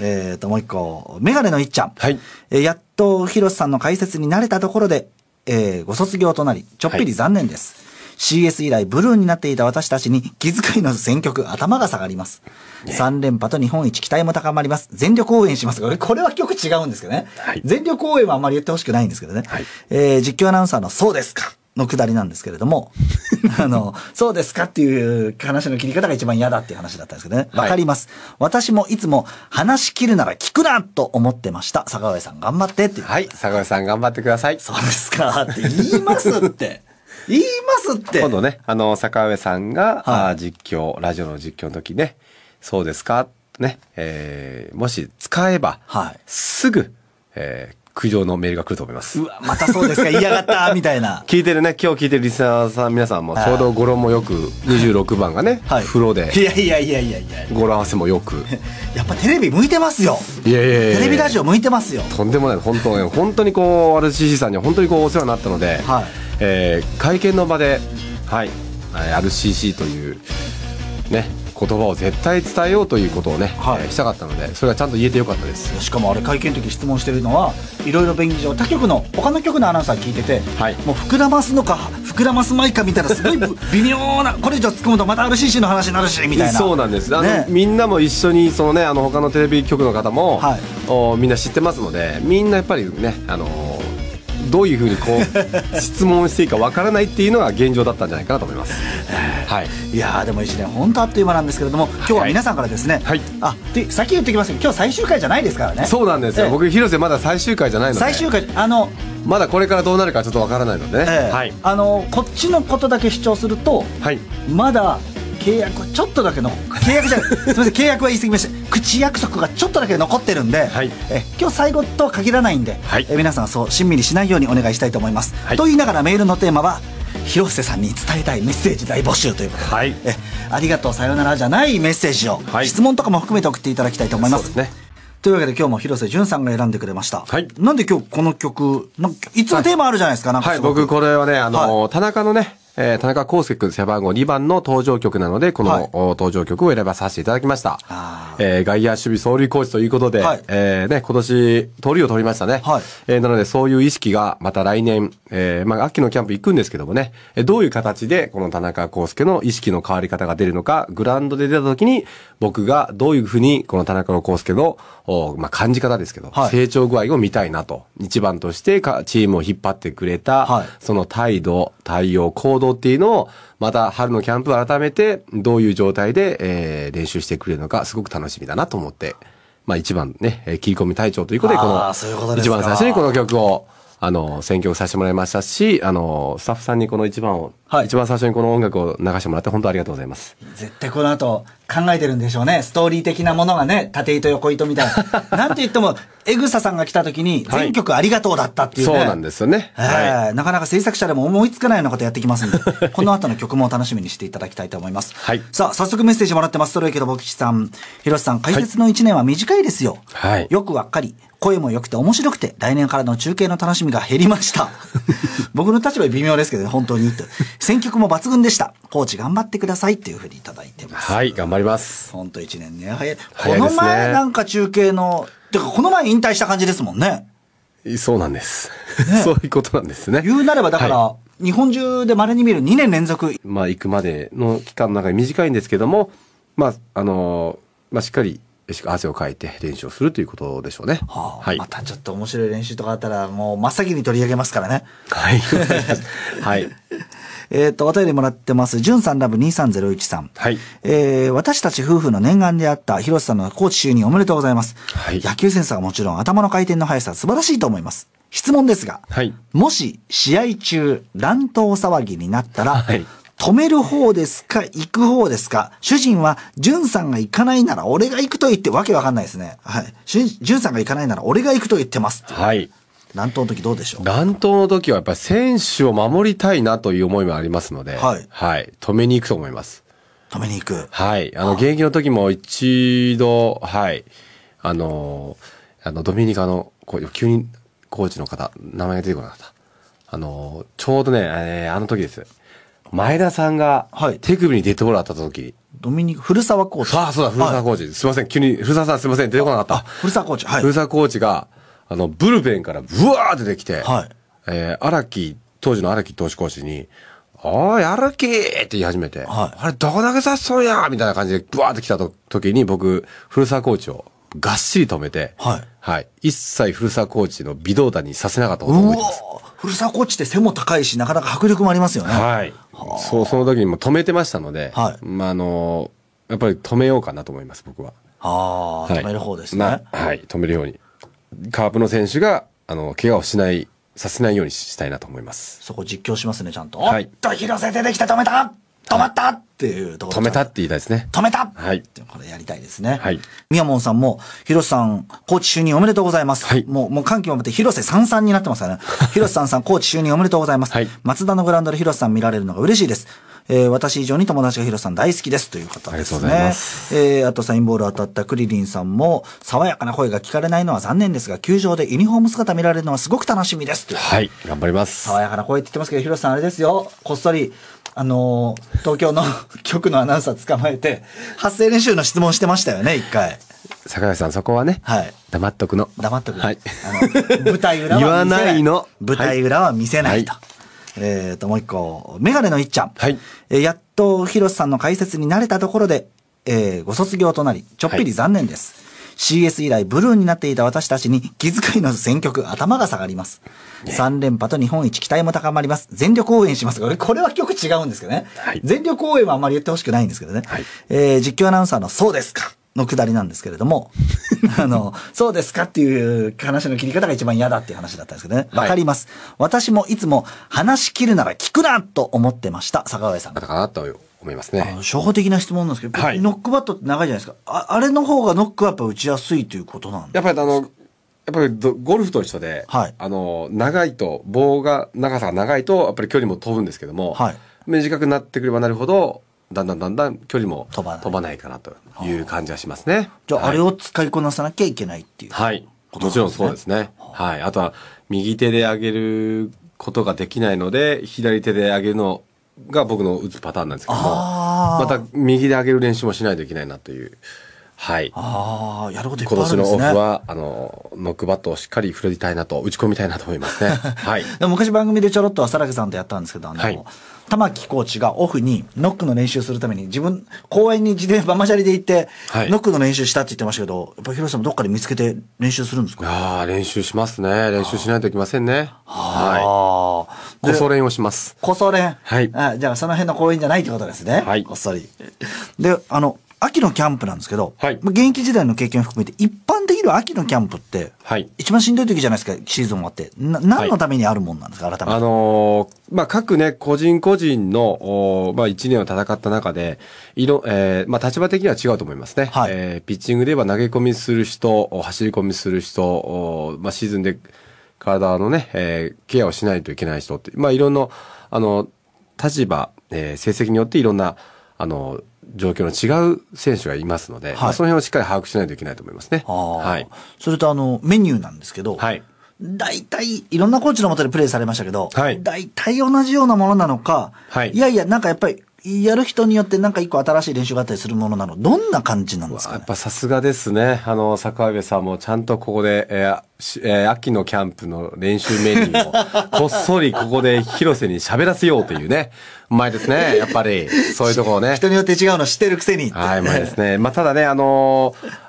Speaker 2: えっ、ー、と、もう一個、メガネのいっちゃん。はい、えー、やっと、広瀬さんの解説に慣れたところで、えー、ご卒業となり、ちょっぴり残念です。はい CS 以来ブルーになっていた私たちに気遣いの選曲、頭が下がります。3連覇と日本一期待も高まります。全力応援しますが、これは曲違うんですけどね。はい、全力応援はあんまり言ってほしくないんですけどね。はい、えー、実況アナウンサーのそうですか。のくだりなんですけれども、あの、そうですかっていう話の切り方が一番嫌だっていう話だったんですけどね。わかります。はい、私もいつも話し切るなら聞くなと思ってました。坂上さん頑張ってってはい、坂上さん頑張ってください。そうですかって言いますって。言いますって
Speaker 1: 今度ね、あの、坂上さんが、はい、あ実況、ラジオの実況の時ね、そうですかね、えー、もし使えば、はい、すぐ、えー、苦情のメールが来ると思います。うわ、ま
Speaker 2: たそうですか、嫌がった、みたいな。
Speaker 1: 聞いてるね、今日聞いてるリスナーさん、皆さんも、ちょうど語呂もよく、26番がね、はい、風呂で。いやいやいやいやいや語呂合わせもよく。
Speaker 2: やっぱテレビ向いてますよ。
Speaker 1: いやいやいやテレビラジオ向いてますよ。とんでもない、本当に、本当にこう、RCC さんには本当にこう、お世話になったので、はい、えー、会見の場で、はい、RCC という、ね、言葉を絶対
Speaker 2: 伝えようということをね、はいえー、したかったのでそれがちゃんと言えてよかったですしかもあれ会見の時質問してるのはいろいろ便宜上他局の他の局のアナウンサー聞いてて、はい、もう膨らますのか膨らますまいか見たらなすごい 微妙なこれ以上突っ込むとまた RCC の話になるしみたいな そうなんです、あの
Speaker 1: みんなも一緒にそのねあの他のテレビ局の方も、はい、おみんな知ってますのでみんなやっぱりねあのーどういうふうにこう質問していいかわからないっていうのが現状だったんじゃないかなと思います。
Speaker 2: はい、いやでも1年本当あっという間なんですけれども今日は皆さんからですね、はい、あで先言ってきますけど今日最終回じゃないですからねそうなんですよ、え僕
Speaker 1: 広瀬まだ最終回じゃないので最終回あのまだこれからどうなるかちょっとわからないので、ねえ、はい、あのこっ
Speaker 2: ちのことだけ主張すると、はい、まだ契約はちょっとだけの契約じゃないすみません契約は言い過ぎました口約束がちょっとだけ残ってるんで、はい、え今日最後とは限らないんで、はい、え皆さんそう親身にしないようにお願いしたいと思います、はい、と言いながらメールのテーマは広瀬さんに伝えたいメッセージ大募集ということで、はい、えありがとうさようならじゃないメッセージを、はい、質問とかも含めて送っていただきたいと思います。すね、というわけで今日も広瀬淳さんが選んでくれました。はい、なんで今日この曲、いつもテーマあるじゃないですか、はい、なんか、はい、僕こ
Speaker 1: れはね、あの、田中のね、えー、田中康介くん背番号2番の登場曲なので、この、はい、登場曲を選ばさせていただきました。えー、外野守備走塁コーチということで、はい、えー、ね、今年、盗塁を取りましたね。はい、えー、なので、そういう意識がまた来年、えー、まあ、秋のキャンプ行くんですけどもね、どういう形で、この田中康介の意識の変わり方が出るのか、グラウンドで出た時に、僕がどういうふうに、この田中康介の、おまあ、感じ方ですけど、はい、成長具合を見たいなと。一番としてか、チームを引っ張ってくれた、はい、その態度、対応、行動、動っていうのを、また春のキャンプ改めて、どういう状態で、えー、練習してくれるのか、すごく楽しみだなと思って、まあ一番ね、切り込み隊長ということで、この、一番最初にこの曲を、あの、選曲させてもらいましたし、あの、スタッフさんにこの一番を、はい、一番最初にこの音楽を流してもらって、本当ありがとうございます。
Speaker 2: 絶対この後、考えてるんでしょうね。ストーリー的なものがね、縦糸横糸みたいな。なんと言っても、エグサさんが来た時に、全曲ありがとうだったっていうね。はい、そうなんですよね、はい。なかなか制作者でも思いつかないようなことやってきますんで、この後の曲も楽しみにしていただきたいと思います。はい。さあ、早速メッセージもらってます。それけど、ぼシさん。ひろしさん、解説の1年は短いですよ。はい。よくわかり、声も良くて面白くて、来年からの中継の楽しみが減りました。僕の立場微妙ですけどね、本当に。選曲も抜群でした。コーチ頑張ってくださいっていうふうにいただいてます。はい、頑張ります。本当一年ね、早い。この前なんか中継の、てかこの前引退した感じですもんね。そうなんです。ね、そういうことなんですね。言うなればだから、はい、日本中で稀
Speaker 1: に見る2年連続。まあ行くまでの期間の中に短いんですけども、まあ、あの、まあしっかり汗をかいて練習をするということでしょうね。
Speaker 2: はあ、はい。またちょっと面白い練習とかあったら、もう真っ先に取り上げますからね。はい。はい。えっ、と、お便りもらってます。じゅんさんラブ2301さん。はい。えー、私たち夫婦の念願であった広瀬さんのコーチ就任おめでとうございます。はい。野球センサはもちろん頭の回転の速さ素晴らしいと思います。質問ですが、はい。もし試合中乱闘騒ぎになったら、はい。止める方ですか行く方ですか主人は、淳さんが行かないなら俺が行くと言ってわけわかんないですね。はい。淳さんが行かないなら俺が行くと言ってます。はい。南東の時どうでしょう
Speaker 1: 南東の時はやっぱり選手を守りたいなという思いもありますので、はい。はい。止めに行くと思います。止めに行くはい。あの、現役の時も一度、はい。あの、あの、ドミニカの、こう、急に、コーチの方、名前が出てこなかった。あの、ちょうどね、えー、あの時です。前田さんが、はい。手首にデッドボールった時、ドミニカ、古澤コーチ。ああ、そうだ、古澤コーチ。はい、すいません、急に、古澤さんすいません、出てこなかった。古澤コーチ、はい。古澤コーチが、あの、ブルペンからブワー出てきて、はい、えー、荒木、当時の荒木投手コーチに、おい、荒木って言い始めて、はい、あれ、どこだけせそうやみたいな感じで、ブワーって来たと時に、僕、古沢コーチをがっしり止めて、はい。はい。一切古沢コーチの微動だにさせなかったことを
Speaker 2: す。古沢コーチって背も高いし、なかなか迫力もありますよね。
Speaker 1: はい。はそう、その時にも止めてましたので、はい。まあ、あの、やっぱり止めようかなと思います、僕は。ああ、はい、止める方ですね。はい、止めるように。カープの選手が、あの、怪我をしない、させないようにしたいなと思います。そこ実況しますね、ちゃんと。はい。
Speaker 2: と、広瀬出てきて止めた止まった、はい、っていうところ。止めたって言いたいですね。止めたはい。これやりたいですね。はい。宮本さんも、広瀬さん、コーチ就任おめでとうございます。はい。もう、もう歓喜を持って広瀬さんさんになってますからね。広 瀬さんさん、コーチ就任おめでとうございます。はい。松田のグラウンドで広瀬さん見られるのが嬉しいです。えー、私以上に友達がヒロさん大好きですという方ですね。あえー、あとサインボール当たったクリリンさんも、爽やかな声が聞かれないのは残念ですが、球場でユニフォーム姿見られるのはすごく楽しみですといはい、
Speaker 1: 頑張ります。爽や
Speaker 2: かな声って言ってますけど、ヒロさんあれですよ、こっそり、あの東京の局 のアナウンサー捕まえて、発声練習の質問してましたよね、一回。坂井さん、そこはね、はい、黙っとくの。黙っとくはい、あの舞台裏は見せない。言わないの。舞台裏は見せないと。はいえっ、ー、と、もう一個、メガネのいっちゃん。はい。えー、やっと、広瀬さんの解説に慣れたところで、えー、ご卒業となり、ちょっぴり残念です。はい CS 以来ブルーになっていた私たちに気遣いの選曲頭が下がります、3連覇と日本一期待も高まります全力応援しますこれは曲違うんですけどね、はい、全力応援はあんまり言ってほしくないんですけどね、はい、えー、実況アナウンサーのそうですかのくだりなんですけれども、あの、そうですかっていう話の切り方が一番嫌だっていう話だったんですけどね。わ、かります。私もいつも話し切るなら聞くなと思ってました、坂上さん。だかなと思いますね。初歩的な質問なんですけど、はい、ノックバットって長いじゃないですか。ああれの方がノックはやっぱ打ちやすいということなんですかやっぱりあの、やっぱりゴルフと一
Speaker 1: 緒で、はい、あの、長いと、棒が、長さが長いと、やっぱり距離も飛ぶんですけども、はい、短くなってくればなるほど、だんだんだんだん距離も飛ばないかなという感じがしますね。じゃあ、あれを
Speaker 2: 使いこなさなきゃいけないっていう、ね、はい。もちろんそうですね。は
Speaker 1: い。あとは、右手で上げることができないので、左手で上げるのが僕の打つパターンなんですけども、
Speaker 2: また
Speaker 1: 右で上げる練習もしないといけないなという。
Speaker 2: はい。ああ、やることいっぱいあるんですね。今年のオフは、
Speaker 1: あの、ノックバットをしっかり振りたいなと、打ち込みたいなと思いますね。は
Speaker 2: い。で昔番組でちょろっと浅良さんとやったんですけど、あの、はい、玉木コーチがオフにノックの練習するために自分、公園に自転車マシャリで行って、はい、ノックの練習したって言ってましたけど、やっぱ広瀬さんもどっかで見つけて
Speaker 1: 練習するんですかああ、練習しますね。練習しないといけませんね。はい。こそ練をします。
Speaker 2: こそ練。はい。あじゃあその辺の公園じゃないってことですね。はい。こっそり。で、あの、秋のキャンプなんですけど、はい、現役時代の経験を含めて、一般的には秋のキャンプって、はい、一番しんどい時じゃないですか、シーズン終わって。な何のためにあるもんなんですか、改めて。
Speaker 1: あのー、まあ、各ね、個人個人の、おまあ、一年を戦った中で、いろ、えー、まあ、立場的には違うと思いますね。はい、えー、ピッチングでは投げ込みする人、走り込みする人、おまあ、シーズンで体のね、えー、ケアをしないといけない人って、まあ、いろんな、あの、立場、えー、成績によっていろんな、あの、状況の違う選手がいますので、はい、まあ、そ
Speaker 2: の辺をしっかり把握しないといけないと思いますね。はい、それとあのメニューなんですけど、はい、大体いろんなコーチのもとでプレーされましたけど、はい、大体同じようなものなのか、はい、いやいや、なんかやっぱりやる人によってなんか一個新しい練習があったりするものなのどんな感じなんですか、ね、やっ
Speaker 1: ぱさすがですね。あの、坂上さんもちゃんとここで、えーえー、秋のキャンプの練習メニューを こっそりここで広瀬に喋らせようというね。うまいですね。やっぱり、そういうところね。人によって違うの知ってるくせに。はい、うまいですね。まあ、ただね、あのー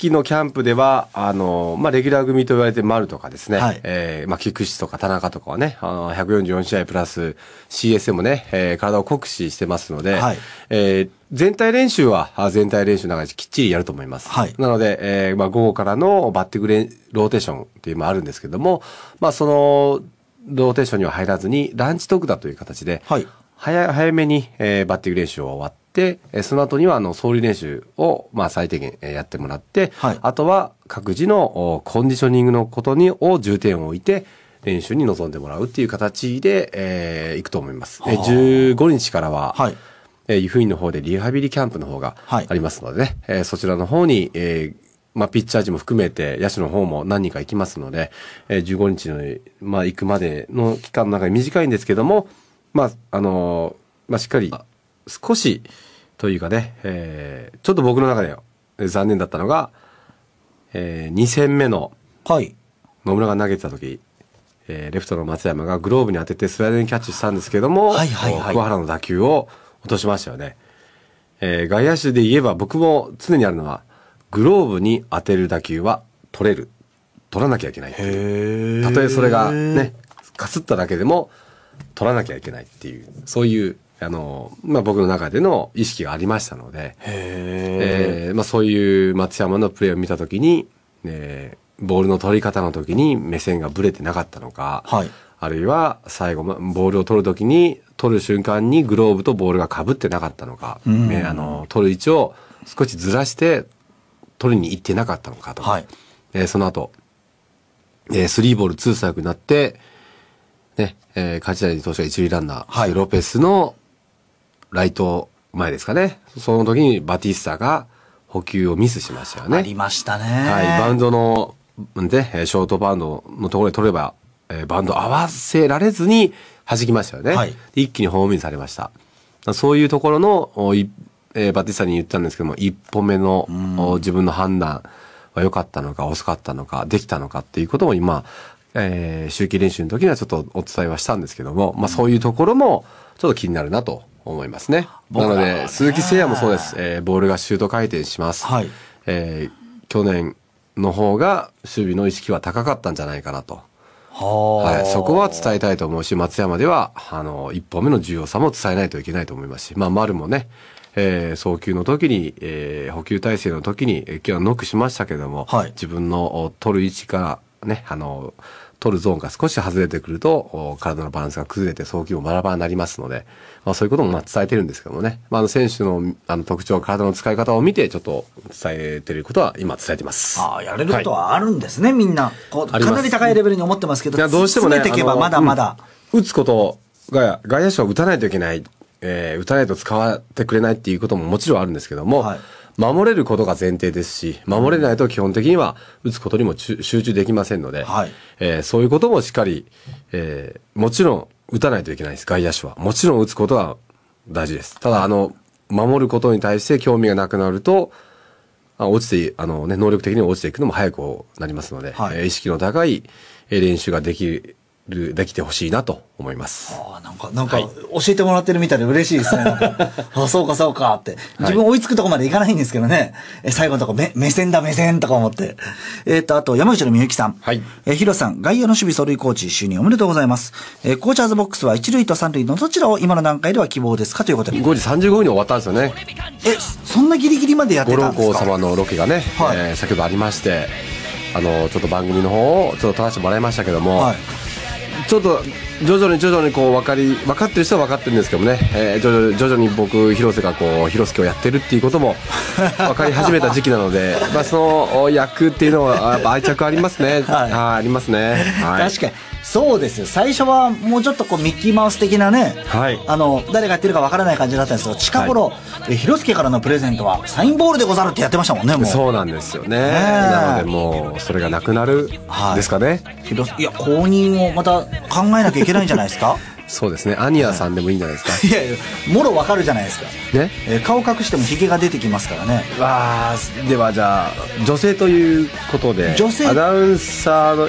Speaker 1: 期のキャンプでは、あの、まあ、レギュラー組と言われて丸とかですね、はい、えー、まあ、菊池とか田中とかはね、あの、144試合プラス CS もね、えー、体を酷使してますので、はい、えー、全体練習は全体練習の中できっちりやると思います。はい、なので、えー、まあ、午後からのバッティングローテーションっていうのもあるんですけども、まあ、その、ローテーションには入らずに、ランチトークだという形で、はい、早早めに、えー、バッティング練習を終わっ、その後にはあの総理練習をまあ最低限やってもらって、はい、あとは各自のコンディショニングのことにを重点を置いて、練習に臨んでもらうっていう形で、えー、いくと思います。え、あ、15日からは、はい、えー、湯布院の方でリハビリキャンプの方がありますので、ね、はい、えー、そちらの方に、えーまあ、ピッチャー陣も含めて、野手の方も何人か行きますので、えー、15日の、まあ、行くまでの期間の中で短いんですけども、まあ、あのー、まあ、しっかり少しというかね、えー、ちょっと僕の中で残念だったのが、えー、2戦目の野村が投げてた時、はい、えー、レフトの松山がグローブに当ててスライディングキャッチしたんですけども、はいはいはい、桑原の打球を落としましたよね。えー、外野手で言えば僕も常にあるのは、グローブに当てる打球は取れる。取らなきゃいけないたとえそれがね、かすっただけでも取らなきゃいけないっていう、そういうあの、まあ、僕の中での意識がありましたので、えー、まあ、そういう松山のプレーを見たときに、えー、ボールの取り方の時に目線がぶれてなかったのか、はい、あるいは最後、ボールを取る時に、取る瞬間にグローブとボールがかぶってなかったのか、うん、あの取る位置を少しずらして取りに行ってなかったのかとか、はい、えー、その後、えー、3ボール2ストライクになって、ね、えー、梶谷投手が一塁ランナー、はい、ロペスのライト前ですかね。その時にバティスタが補給をミスしましたよね。ありま
Speaker 2: したね。はい、バン
Speaker 1: ドの、で、ショートバンドのところで取れば、えー、バンド合わせられずに弾きましたよね。はい、一気にホームインされました。そういうところの、えー、バティスタに言ったんですけども、一歩目の、自分の判断は良かったのか、遅かったのか、できたのかっていうことも今、えー、周期練習の時にはちょっとお伝えはしたんですけども、まあそういうところもちょっと気になるなと思いますね。なので、鈴木誠也もそうです、えー、ボールがシュート回転します。はい、えー、去年の方が守備の意識は高かったんじゃないかなと。はい、そこは伝えたいと思うし、松山では、あの、一歩目の重要さも伝えないといけないと思いますし、まあ、丸もね、えー、送球の時に、えー、補給体制の時に、えー、今日はノックしましたけれども、はい、自分の取る位置からね、あの、取るゾーンが少し外れてくると、体のバランスが崩れて送球もバラバラになりますので、まあ、そういうこともま伝えてるんですけどもね、まあ、選手のあの特徴、体の使い方を見て、ちょっと伝
Speaker 2: えてることは今伝えてます。ああ、やれることはあるんですね、はい、みんな。こうかなり高いレベルに思ってますけど、どうしてもね、ていけばまだまだ。
Speaker 1: うん、打つことが、外野手は打たないといけない、えー、打たないと使ってくれないっていうことももちろんあるんですけども、はい守れることが前提ですし守れないと基本的には打つことにも集中できませんので、はい、えー、そういうこともしっかり、えー、もちろん打たないといけないです外野手はもちろん打つことは大事ですただあの守ることに対して興味がなくなると落ちてあの、ね、能力的に落ちていくのも早くなりますので、はい、えー、意識の高い練習ができる。できてほしいなと
Speaker 2: 思います。あなんか、なんか、教えてもらってるみたいで嬉しいですね。あそうかそうかって。自分追いつくとこまでいかないんですけどね。え最後のとこ目、目線だ目線とか思って。えっ、ー、と、あと、山口のみゆきさん。はい。えー、ヒロさん、外野の守備走塁コーチ就任おめでとうございます。えー、コーチャーズボックスは一塁と三塁のどちらを今の段階では希望ですかということで。5時35分に終わったんですよね。え、そんなギリギリまでやってたんですか
Speaker 1: 様のロケがね、はい、えー、先ほどありまして、あの、ちょっと番組の方をちょっと撮らせてもらいましたけども、はいちょっと徐々に徐々にこう分かり分かってる人は分かってるんですけどね、えー、徐々徐々に僕広瀬がこう広瀬をやってるっていうことも 分かり始めた時期なのでまあその役っていうのはやっぱ愛着ありますね、はい、あありますね、
Speaker 2: はい、確かにそうです最初はもうちょっとこうミッキーマウス的なね、はい、あの誰がやってるかわからない感じだったんですけど近頃、はい、え広介からのプレゼントはサインボールでござるってやってましたもんねもうそ
Speaker 1: うなんですよね、ね、なのでもうそれがなくなるですかね、はい、
Speaker 2: いや公認をまた考えなきゃいけないんじゃないです
Speaker 1: か そうですねアニアさんでもいいんじゃないですか、はい、
Speaker 2: いやいやもろわかるじゃないですか、ねえー、顔隠してもヒゲが出てきますからね
Speaker 1: わではじゃあ女性ということで女性アナウンサーの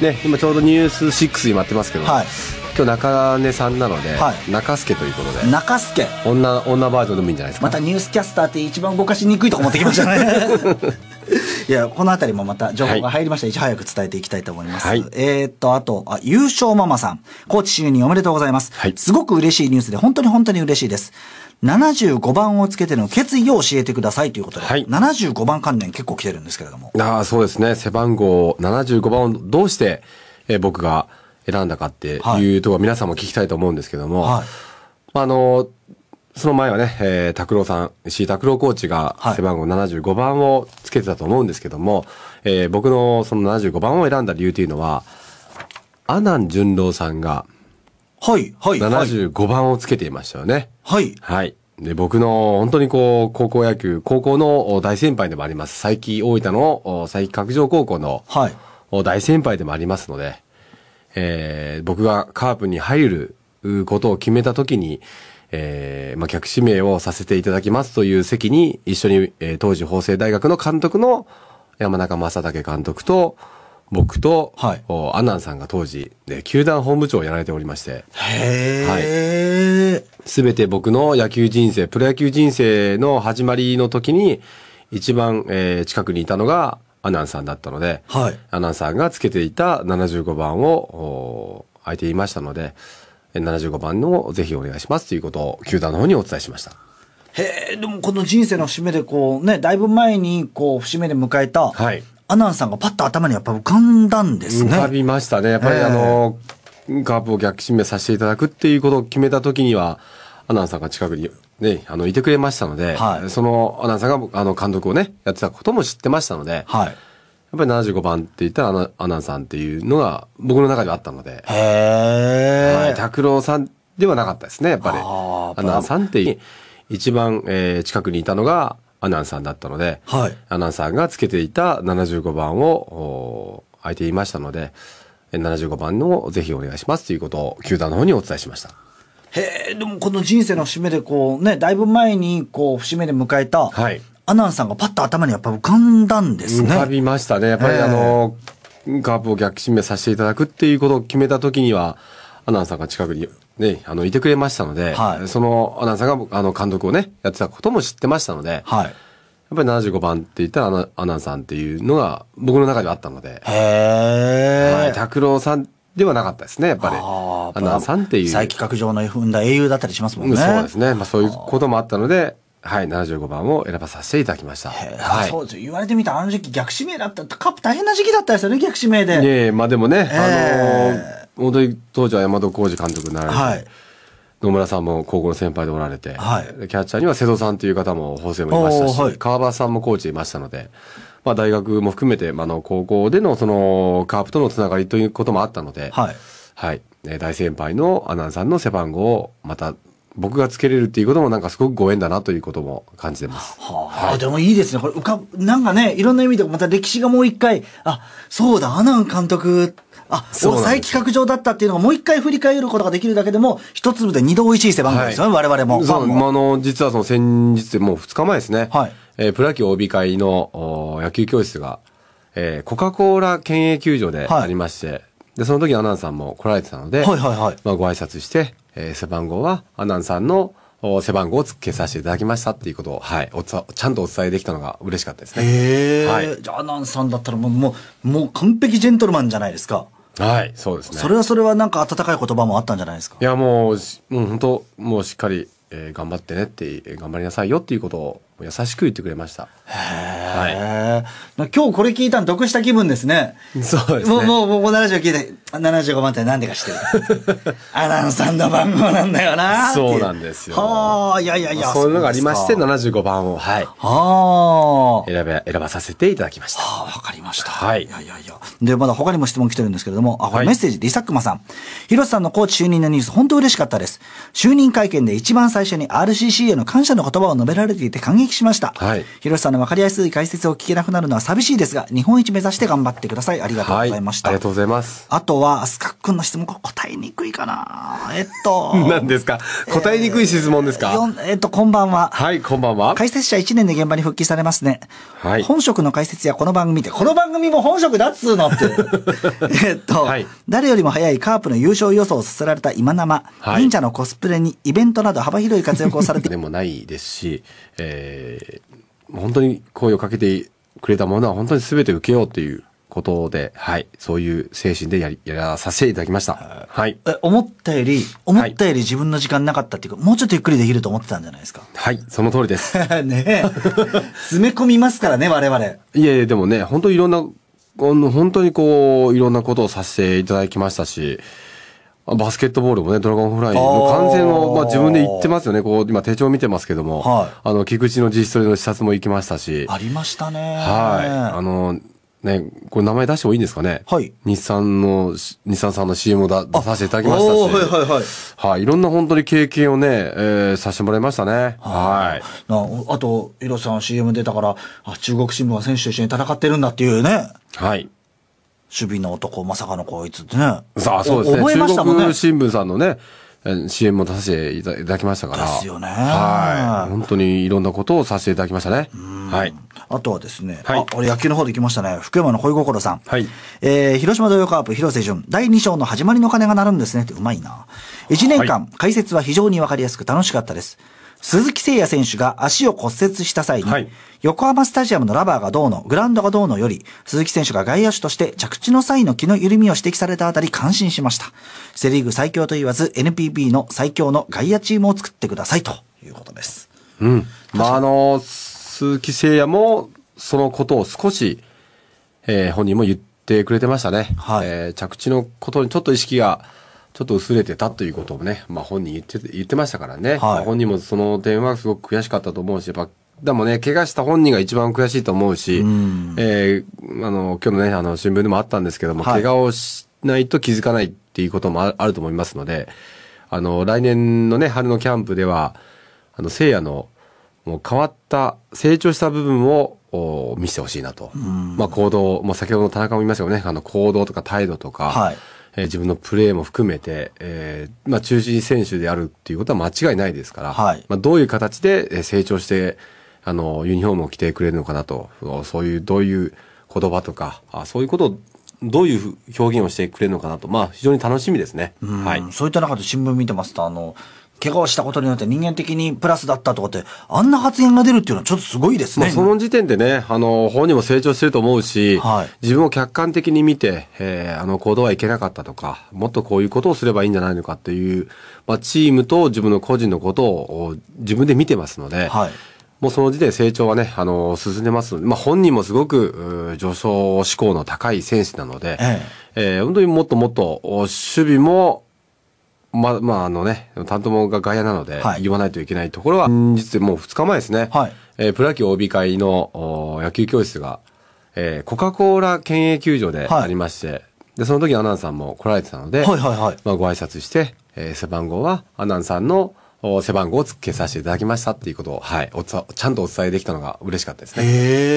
Speaker 1: ね、今ちょうどニュース6に待ってますけど、はい、今日中根さんなので、はい、中助ということ
Speaker 2: で中助女女バージョンでもいいんじゃないですかまたニュースキャスターって一番動かしにくいとこ持ってきましたね いやこの辺りもまた情報が入りました、はい、いち早く伝えていきたいと思います、はい、えー、っとあとあ優勝ママさんコーチ就任おめでとうございます、はい、すごく嬉しいニュースで本当に本当に嬉しいです75番をつけての決意を教えてくださいということで、はい、75番関連結構来てるんですけれど
Speaker 1: も。ああ、そうですね。背番号75番をどうして、えー、僕が選んだかっていうところ、はい、皆さんも聞きたいと思うんですけども、はい、あの、その前はね、えー、拓郎さん、石井拓郎コーチが背番号75番をつけてたと思うんですけども、はい、えー、僕のその75番を選んだ理由というのは、阿南純郎さんが、はい、はい。75番をつけていましたよね。はい。はい。で、僕の本当にこう、高校野球、高校の大先輩でもあります。佐伯大分の佐伯角上高校の、はい、大先輩でもありますので、えー、僕がカープに入ることを決めた時に、えー、まあ、客指名をさせていただきますという席に、一緒に、えー、当時法政大学の監督の山中正武監督と、僕と、はい、アナンさんが当時、ね、球団本部長をやられておりまして。へはい。すべて僕の野球人生、プロ野球人生の始まりの時に、一番、えー、近くにいたのがアナンさんだったので、はい、アナンさんがつけていた75番を、空いていましたので、75番のぜひお願いしますということを球団の方にお伝えしました。
Speaker 2: へえ、でもこの人生の節目でこうね、だいぶ前にこう節目で迎えた、はい、アナンさんがパッと頭にやっぱ浮かんだんですね。浮かび
Speaker 1: ましたね。やっぱり、あの、カープを逆指名させていただくっていうことを決めた時には、アナンさんが近くにね、あの、いてくれましたので、はい、そのアナンさんが、あの、監督をね、やってたことも知ってましたので、はい、やっぱり75番って言ったらアナアナンさんっていうのが僕の中ではあったので、へはい、拓郎さんではなかったですね、やっぱり。アナンさんっていう、一番、えー、近くにいたのが、アナンサーだったので、はい、アナンサーがつけていた75番を空いていましたので、75番のぜひお願いしますということを球団の方にお伝えしました。
Speaker 2: へえ、でもこの人生の節目でこうね、だいぶ前にこう節目で迎えた、はい、アナンさんがパッと頭にやっぱ浮かんだんですね。浮か
Speaker 1: びましたね。やっぱりあの、カープを逆指名させていただくっていうことを決めた時には、アナンさんが近くにね、あの、いてくれましたので、はい、そのアナウンサーが、あの、監督をね、やってたことも知ってましたので、はい、やっぱり75番って言ったらアナアナウンサーっていうのが僕の中ではあったので、へはい、拓郎さんではなかったですね、やっぱり。アナウンサーっていう。再企画上の踏んだ英雄だったりしますもんね。そうですね。まあそういうこともあったので、はい、75番を選ばさせていただきました。はい、そ
Speaker 2: うです言われてみたあの時期逆指名だった。カップ大変な時期だったですよね、逆指名
Speaker 1: で。ねえ、まあでもね、あのー大鳥当時は山戸浩二監督になられて、はい、野村さんも高校の先輩でおられて、はい、キャッチャーには瀬戸さんという方も法政もいましたし、はい、川端さんもコーチいましたので、まあ、大学も含めて、まあ、の高校でのそのカープとのつながりということもあったので、はいはい大先輩のアナウンさんの背番号をまた僕がつけれるっていうこともなんかすごくご縁だなということも感じてます。は
Speaker 2: あ、はい、でもいいですね。これ、うか、なんかね、いろんな意味でまた歴史がもう一回、あ、そうだ、アナン監督あ、再企画上だったっていうのをもう一回振り返ることができるだけでも、一粒で二度美味しい背番号ですよね、はい、我々も。そう、あ、
Speaker 1: の、実はその先日、もう二日前ですね。はい。えー、プロ野球 OB 会の野球教室が、えー、コカ・コーラ県営球場でありまして、はい、で、その時アナンさんも来られてたので、はいはいはい。まあ、ご挨拶して、えー、背番号はアナンさんの背番号をつけさせていただきましたっていうことを、はい、おつちゃんとお伝えできたのが嬉しかったですね。
Speaker 2: へえ、はい、じゃあアナンさんだったらもうもうもう完璧ジェントルマンじゃないですか。
Speaker 1: はい、そうですね。それは
Speaker 2: それはなんか温かい言葉もあったんじゃないですか
Speaker 1: いや、もう、もう本当、もうしっかり、えー、頑張ってねって、頑張りなさいよっていうことを優しく言ってくれました。
Speaker 2: はい、今日これ聞いたん得した気分ですね。そうですね。もう、もう、もうこのラジオ聞いて、75万っなんでかしてる。アナウンサーの番号なんだよな。そうなん
Speaker 1: ですよ。はあ、いやいやいや。そういうのがありまして、75番を、はい。
Speaker 2: はあ。選べ、選ばさせていただきました。はあ、わかりました。はい。いやいやいや。で、まだ他にも質問来てるんですけれども、あ、これメッセージ、リサックマさん。広瀬さんのコーチ就任のニュース、本当嬉しかったです。就任会見で一番最初に RCC への感謝の言葉を述べられていて感激しました。はい、広瀬さんの分かりやすい解説を聞けなくなるのは寂しいですが、日本一目指して頑張ってください。ありがとうございま
Speaker 1: した。はい、ありがとうございます。
Speaker 2: あとは、スカックンの質問、答えにくいかなえっと。何ですか答えにくい質問ですか、えー、えっと、こんばんは。はい、こんばんは。解説者1年で現場に復帰されますね。はい。本職の解説やこの番組で、この番組も本職だっつうのって。えっと、はい、誰よりも早いカープの優勝予想をさせられた今生、はい、忍者のコスプレにイベントなど幅広い活躍をされて。でもないですし、えーえー、本当に声をかけ
Speaker 1: てくれたものは本当に全て受けようということで、はい、そういう精神でやり
Speaker 2: やらさせていただきました。はい。え、思ったより、思ったより自分の時間なかったっていうか、はい、もうちょっとゆっくりできると思ってたんじゃないですか。はい、その通りです。ねえ。詰め込みますからね、我々。い
Speaker 1: やいや、でもね、本当いろんな、本当にこう、いろんなことをさせていただきましたし、バスケットボールもね、ドラゴンフライの完全を、まあ自分で言ってますよね。こう、今手帳見てますけども、はい、あの、菊池の実装の視察も行きましたし。あ
Speaker 2: りましたね。はい。
Speaker 1: あの、ね、これ名前出してもいいんですかね。はい。日産の、日産さんの CM を出させていただきましたし。はいはいはい。はい、いろんな本当に経験をね、えー、させてもらいましたね。はい。
Speaker 2: なあと、ヒロさん CM 出たから、あ、中国新聞は選手と一緒に戦ってるんだっていうね。はい。守備の男、まさかのこいつって
Speaker 1: ね。さあ、そうですね。覚えましたもんね。中国新聞さんのね、CM も出させていただきました
Speaker 2: から。ですよね。はい。本当にいろんなことをさせていただきましたね。はい。あとはですね、はい、あ、俺野球の方で行きましたね。福山の恋心さん。はい。えー、広島土曜カープ、広瀬淳、第2章の始まりの鐘が鳴るんですね。ってうまいな。1年間、はい、解説は非常にわかりやすく楽しかったです。鈴木誠也選手が足を骨折した際に、はい、横浜スタジアムのラバーがどうの、グラウンドがどうのより、鈴木選手が外野手として着地の際の気の緩みを指摘されたあたり感心しました。セリーグ最強と言わず、NPB の最強の外野チームを作ってくださいということです。うん。まあ、あの、鈴木誠也も
Speaker 1: そのことを少し、えー、本人も言ってくれてましたね。はい、えー、着地のことにちょっと意識が、ちょっと薄れてたということをね、まあ、本人言って言ってましたからね、はい、まあ、本人もその点はすごく悔しかったと思うし、やっぱでもね、怪我した本人が一番悔しいと思うし、うん、えー、あの、今日のね、あの、新聞でもあったんですけども、はい、怪我をしないと気づかないっていうこともあると思いますので、あの、来年のね、春のキャンプでは、あの、聖夜の、もう変わった、成長した部分を、見せてほしいなと。うん、まあ行動、まあ先ほどの田中も言いましたよね、あの行動とか態度とか、はいえ自分のプレーも含めて、えー、まあ中心選手であるっていうことは間違いないですから、はい、まあどういう形で成長して、あの、ユニフォームを着てくれるのかなと、そういう、どういう言葉とか、あそういうことをどういう表現をしてくれるのか
Speaker 2: なと、まあ、非常に楽しみですね。はい。そういった中で新聞見てますと、あの、怪我をしたことによって人間的にプラスだったとかって、あんな発言が出るっていうのはちょっとすごいですね。その
Speaker 1: 時点でね、あの、本人も成長してると思うし、はい、自分を客観的に見て、えー、あの行動はいけなかったとか、もっとこういうことをすればいいんじゃないのかっていう、まあ、チームと自分の個人のことを自分で見てますので、はい、もうその時点成長はね、あの進んでますので、まあ、本人もすごく助走志向の高い選手なので、えええー、本当にもっともっと守備も、ま、まあ、あのね、担当が外野なので、言わないといけないところは、はい、実もう2日前ですね、はい、えー、プロ野球 OB 会の野球教室が、えー、コカ・コーラ県営球場でありまして、はい、でその時アナンさんも来られてたので、はいはいはいまあ、ご挨拶して、えー、背番号はアナンさんの「背番号をつけさせていただきましたっていうことを、はい、おつちゃんとお伝えできたのが嬉しかったですね。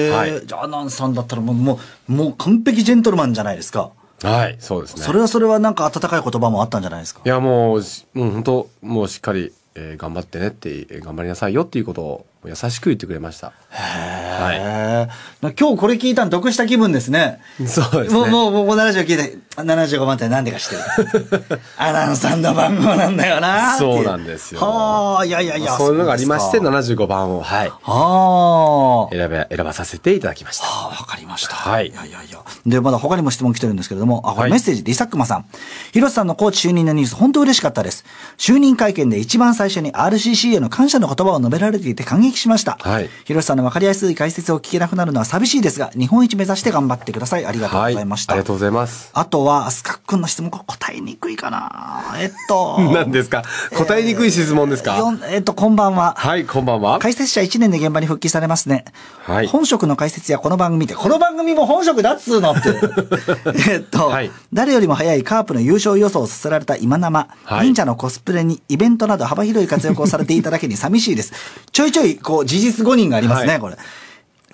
Speaker 1: え、はい、
Speaker 2: じゃあ、ナンさんだったらもう、もう、もう完璧ジェントルマンじゃないですか。
Speaker 1: はい、そうですね。それは
Speaker 2: それはなんか温かい言葉もあったんじゃないですか。
Speaker 1: いや、もう、もう本当、もうしっかり、えー、頑張って
Speaker 2: ねって、頑張りなさいよっていうことを、優しく言ってくれました。はい。今日これ聞いたん得した気分ですね。そうですね。もう、もう、もうこのラジオ聞いて、75万って何でか知ってる。アナウンさんの番号なんだよな。そうなんですよ。はあ、いやいやいや。そういうのがありまして、
Speaker 1: 75番を、はい。
Speaker 2: はあ。選
Speaker 1: べ、選ばさせ
Speaker 2: ていただきました。はあ、わかりました。はい。いやいやいや。で、まだ他にも質問来てるんですけれども、あ、これメッセージ、リサクマさん。広瀬さんのコーチ就任のニュース、本当嬉しかったです。就任会見で一番最初に RCC への感謝の言葉を述べられていて感激しました。はい、広瀬さんの分かりやすい解説を聞けなくなるのは寂しいですが、日本一目指して頑張ってください。ありがとうございまし
Speaker 1: た。はい、ありがとうございます。
Speaker 2: あとは、スカッの質問、答えにくいかなえっと。何ですか答えにくい質問ですか、えー、えっと、こんばんは。はい、こんばんは。解説者1年で現場に復帰されますね。はい。本職の解説やこの番組で、この番組も本職だっつうのって。えっと、はい、誰よりも早いカープの優勝予想をさせられた今生、はい、忍者のコスプレにイベントなど幅広い活躍をされていただけに寂しいです。ちょいちょいこう、事実誤認がありますね、はい、これ。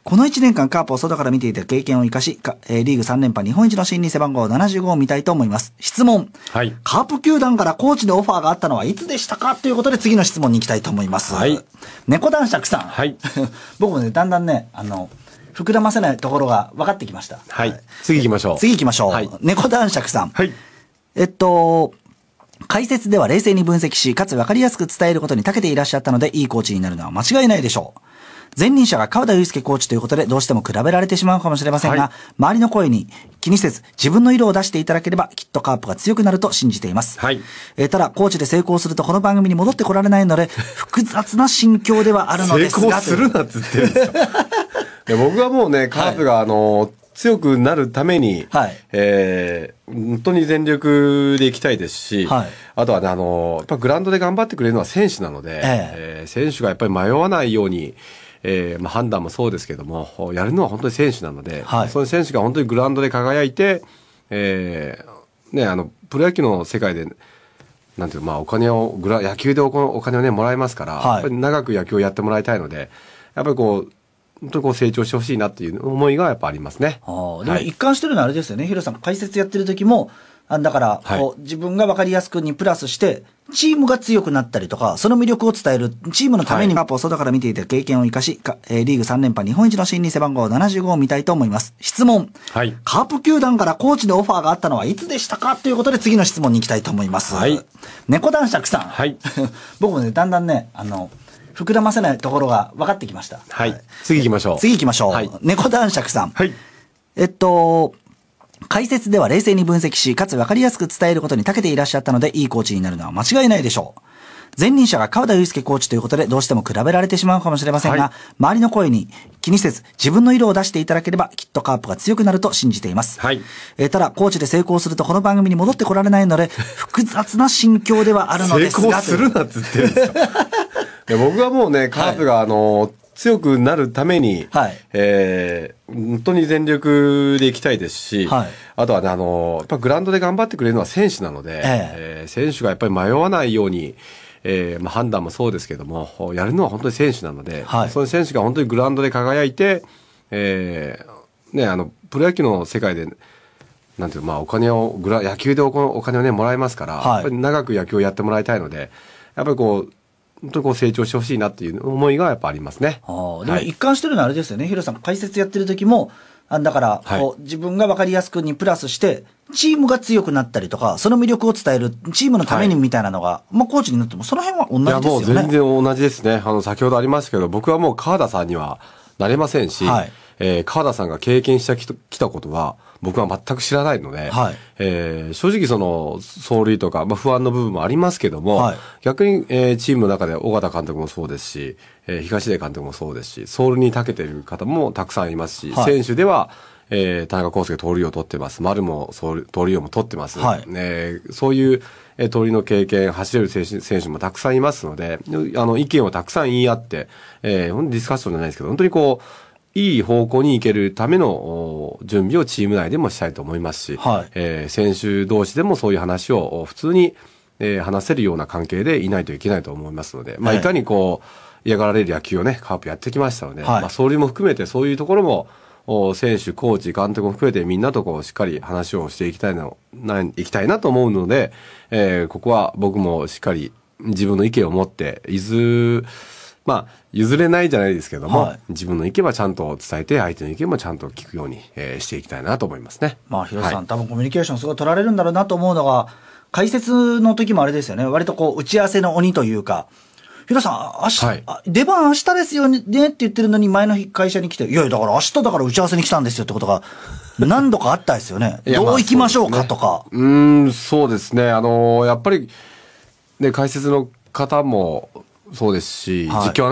Speaker 2: この1年間カープを外から見ていた経験を生かし、えー、リーグ3連覇日本一の新に背番号75を見たいと思います。質問。はい。カープ球団からコーチのオファーがあったのはいつでしたかということで次の質問に行きたいと思います。はい。猫男爵さん。はい。僕もね、だんだんね、あの、膨らませないところが分かってきました。はい。はい、次行きましょう。次行きましょう。はい、猫男爵さん。はい。えっと、解説では冷静に分析し、かつ分かりやすく伝えることに長けていらっしゃったので、いいコーチになるのは間違いないでしょう。前任者が川田祐介コーチということで、どうしても比べられてしまうかもしれませんが、はい、周りの声に気にせず、自分の色を出していただければ、きっとカープが強くなると信じています。はい、えただ、コーチで成功すると、この番組に戻ってこられないので、複雑な心境ではあるのですが。成功するなっってるんですよ。僕はもう
Speaker 1: ね、カープがあの、はい強くなるために、はい、えー、本当に全力でいきたいですし、はい、あとはね、あの、やっぱグラウンドで頑張ってくれるのは選手なので、えええー、選手がやっぱり迷わないように、えーまあ、判断もそうですけども、やるのは本当に選手なので、はい、その選手が本当にグラウンドで輝いて、えーね、あのプロ野球の世界で、なんていうまあ、お金をグラ、野球でおお金を、ね、もらえますから、はい、やっぱり長く野球をやってもらいたいので、やっぱりこう、本当にこう成長してほしいなっていう
Speaker 2: 思いがやっぱありますね。あ、でも一貫してるのはあれですよね、ヒロさん、解説やってる時も、あだから、こう、自分が分かりやすくにプラスして、チームが強くなったりとか、その魅力を伝える、チームのためにマップを外から見ていた経験を生かし、はえ、い、リーグ3連覇日本一の新理背番号75を見たいと思います。質問。はい。カープ球団からコーチのオファーがあったのはいつでしたかということで次の質問に行きたいと思います。はい。猫男爵さん。はい。僕もね、だんだんね、あの、膨らませないところが分かってきました。はい。次行きましょう。次行きましょう。はい、猫男爵さん。はい。えっと、解説では冷静に分析し、かつ分かりやすく伝えることに長けていらっしゃったので、いいコーチになるのは間違いないでしょう。前任者が川田祐介コーチということで、どうしても比べられてしまうかもしれませんが、はい、周りの声に気にせず、自分の色を出していただければ、きっとカープが強くなると信じています。はい、えただ、コーチで成功すると、この番組に戻ってこられないので、複雑な心境ではあるのですが。成功するなっ
Speaker 1: つってるんですか 僕はもうね、カープが、あの、強くなるために、はい、えー、本当に全力でいきたいですし、はい、あとはね、あの、やっぱグラウンドで頑張ってくれるのは選手なので、えええー、選手がやっぱり迷わないように、えーまあ、判断もそうですけども、やるのは本当に選手なので、はい、その選手が本当にグラウンドで輝いて、えー、ね、あの、プロ野球の世界で、なんていうまあ、お金を、グラ野球でおお金をね、もらえますから、はい、やっぱり長く野球をやってもらいたいので、やっぱりこう、本当にこう
Speaker 2: 成長してほしいなっていう思いがやっぱありますね。あ、でも一貫してるのはあれですよね、ヒロさん、解説やってる時も、あだから、こう、自分が分かりやすくにプラスして、チームが強くなったりとか、その魅力を伝える、チームのためにみたいなのが、はい、まあ、コーチになっても、その辺は同じですよね。いや、もう全然
Speaker 1: 同じですね。あの、先ほどありましたけど、僕はもう川田さんにはなれませんし、はいえー、川田さんが経験してきたことは、僕は全く知らないので、はい、えー、正直その走塁とか、まあ、不安の部分もありますけども、はい、逆に、えー、チームの中で尾形監督もそうですし、えー、東出監督もそうですし走塁に長けてる方もたくさんいますし、はい、選手では、えー、田中康介盗塁を取ってます丸も盗塁王も取ってます、はい、えー、そういう、えー、盗塁の経験走れる選手選手もたくさんいますのであの意見をたくさん言い合って、えー、ディスカッションじゃないですけど本当にこういい方向に行けるための準備をチーム内でもしたいと思いますし、はい、えー、選手同士でもそういう話を普通に、えー、話せるような関係でいないといけないと思いますので、まあ、いかにこう、嫌がられる野球をね、カープやってきましたので、はい、まあ、総理も含めてそういうところも、選手、コーチ、監督も含めてみんなとこうしっかり話をしていきたいな、ないきたいなと思うので、えー、ここは僕もしっかり自分の意見を持って、伊豆、まあ、譲れないじゃないですけども、はい、自分の意見はちゃんと伝えて相手の意見も
Speaker 2: ちゃんと聞くように、えー、していきたいなと思いますね。まあ広瀬さん、はい、多分コミュニケーションすごい取られるんだろうなと思うのが解説の時もあれですよね割とこう打ち合わせの鬼というか。ヒロさん、明日、はい、出番明日ですよねって言ってるのに前の日会社に来て、いやいや、だから明日だから打ち合わせに来たんですよってことが、何度かあったですよね。どう行きましょうかとか。う、ね、ん、
Speaker 1: そうですね。あのー、やっぱり、ね、解説の方もそうですし、はい、実況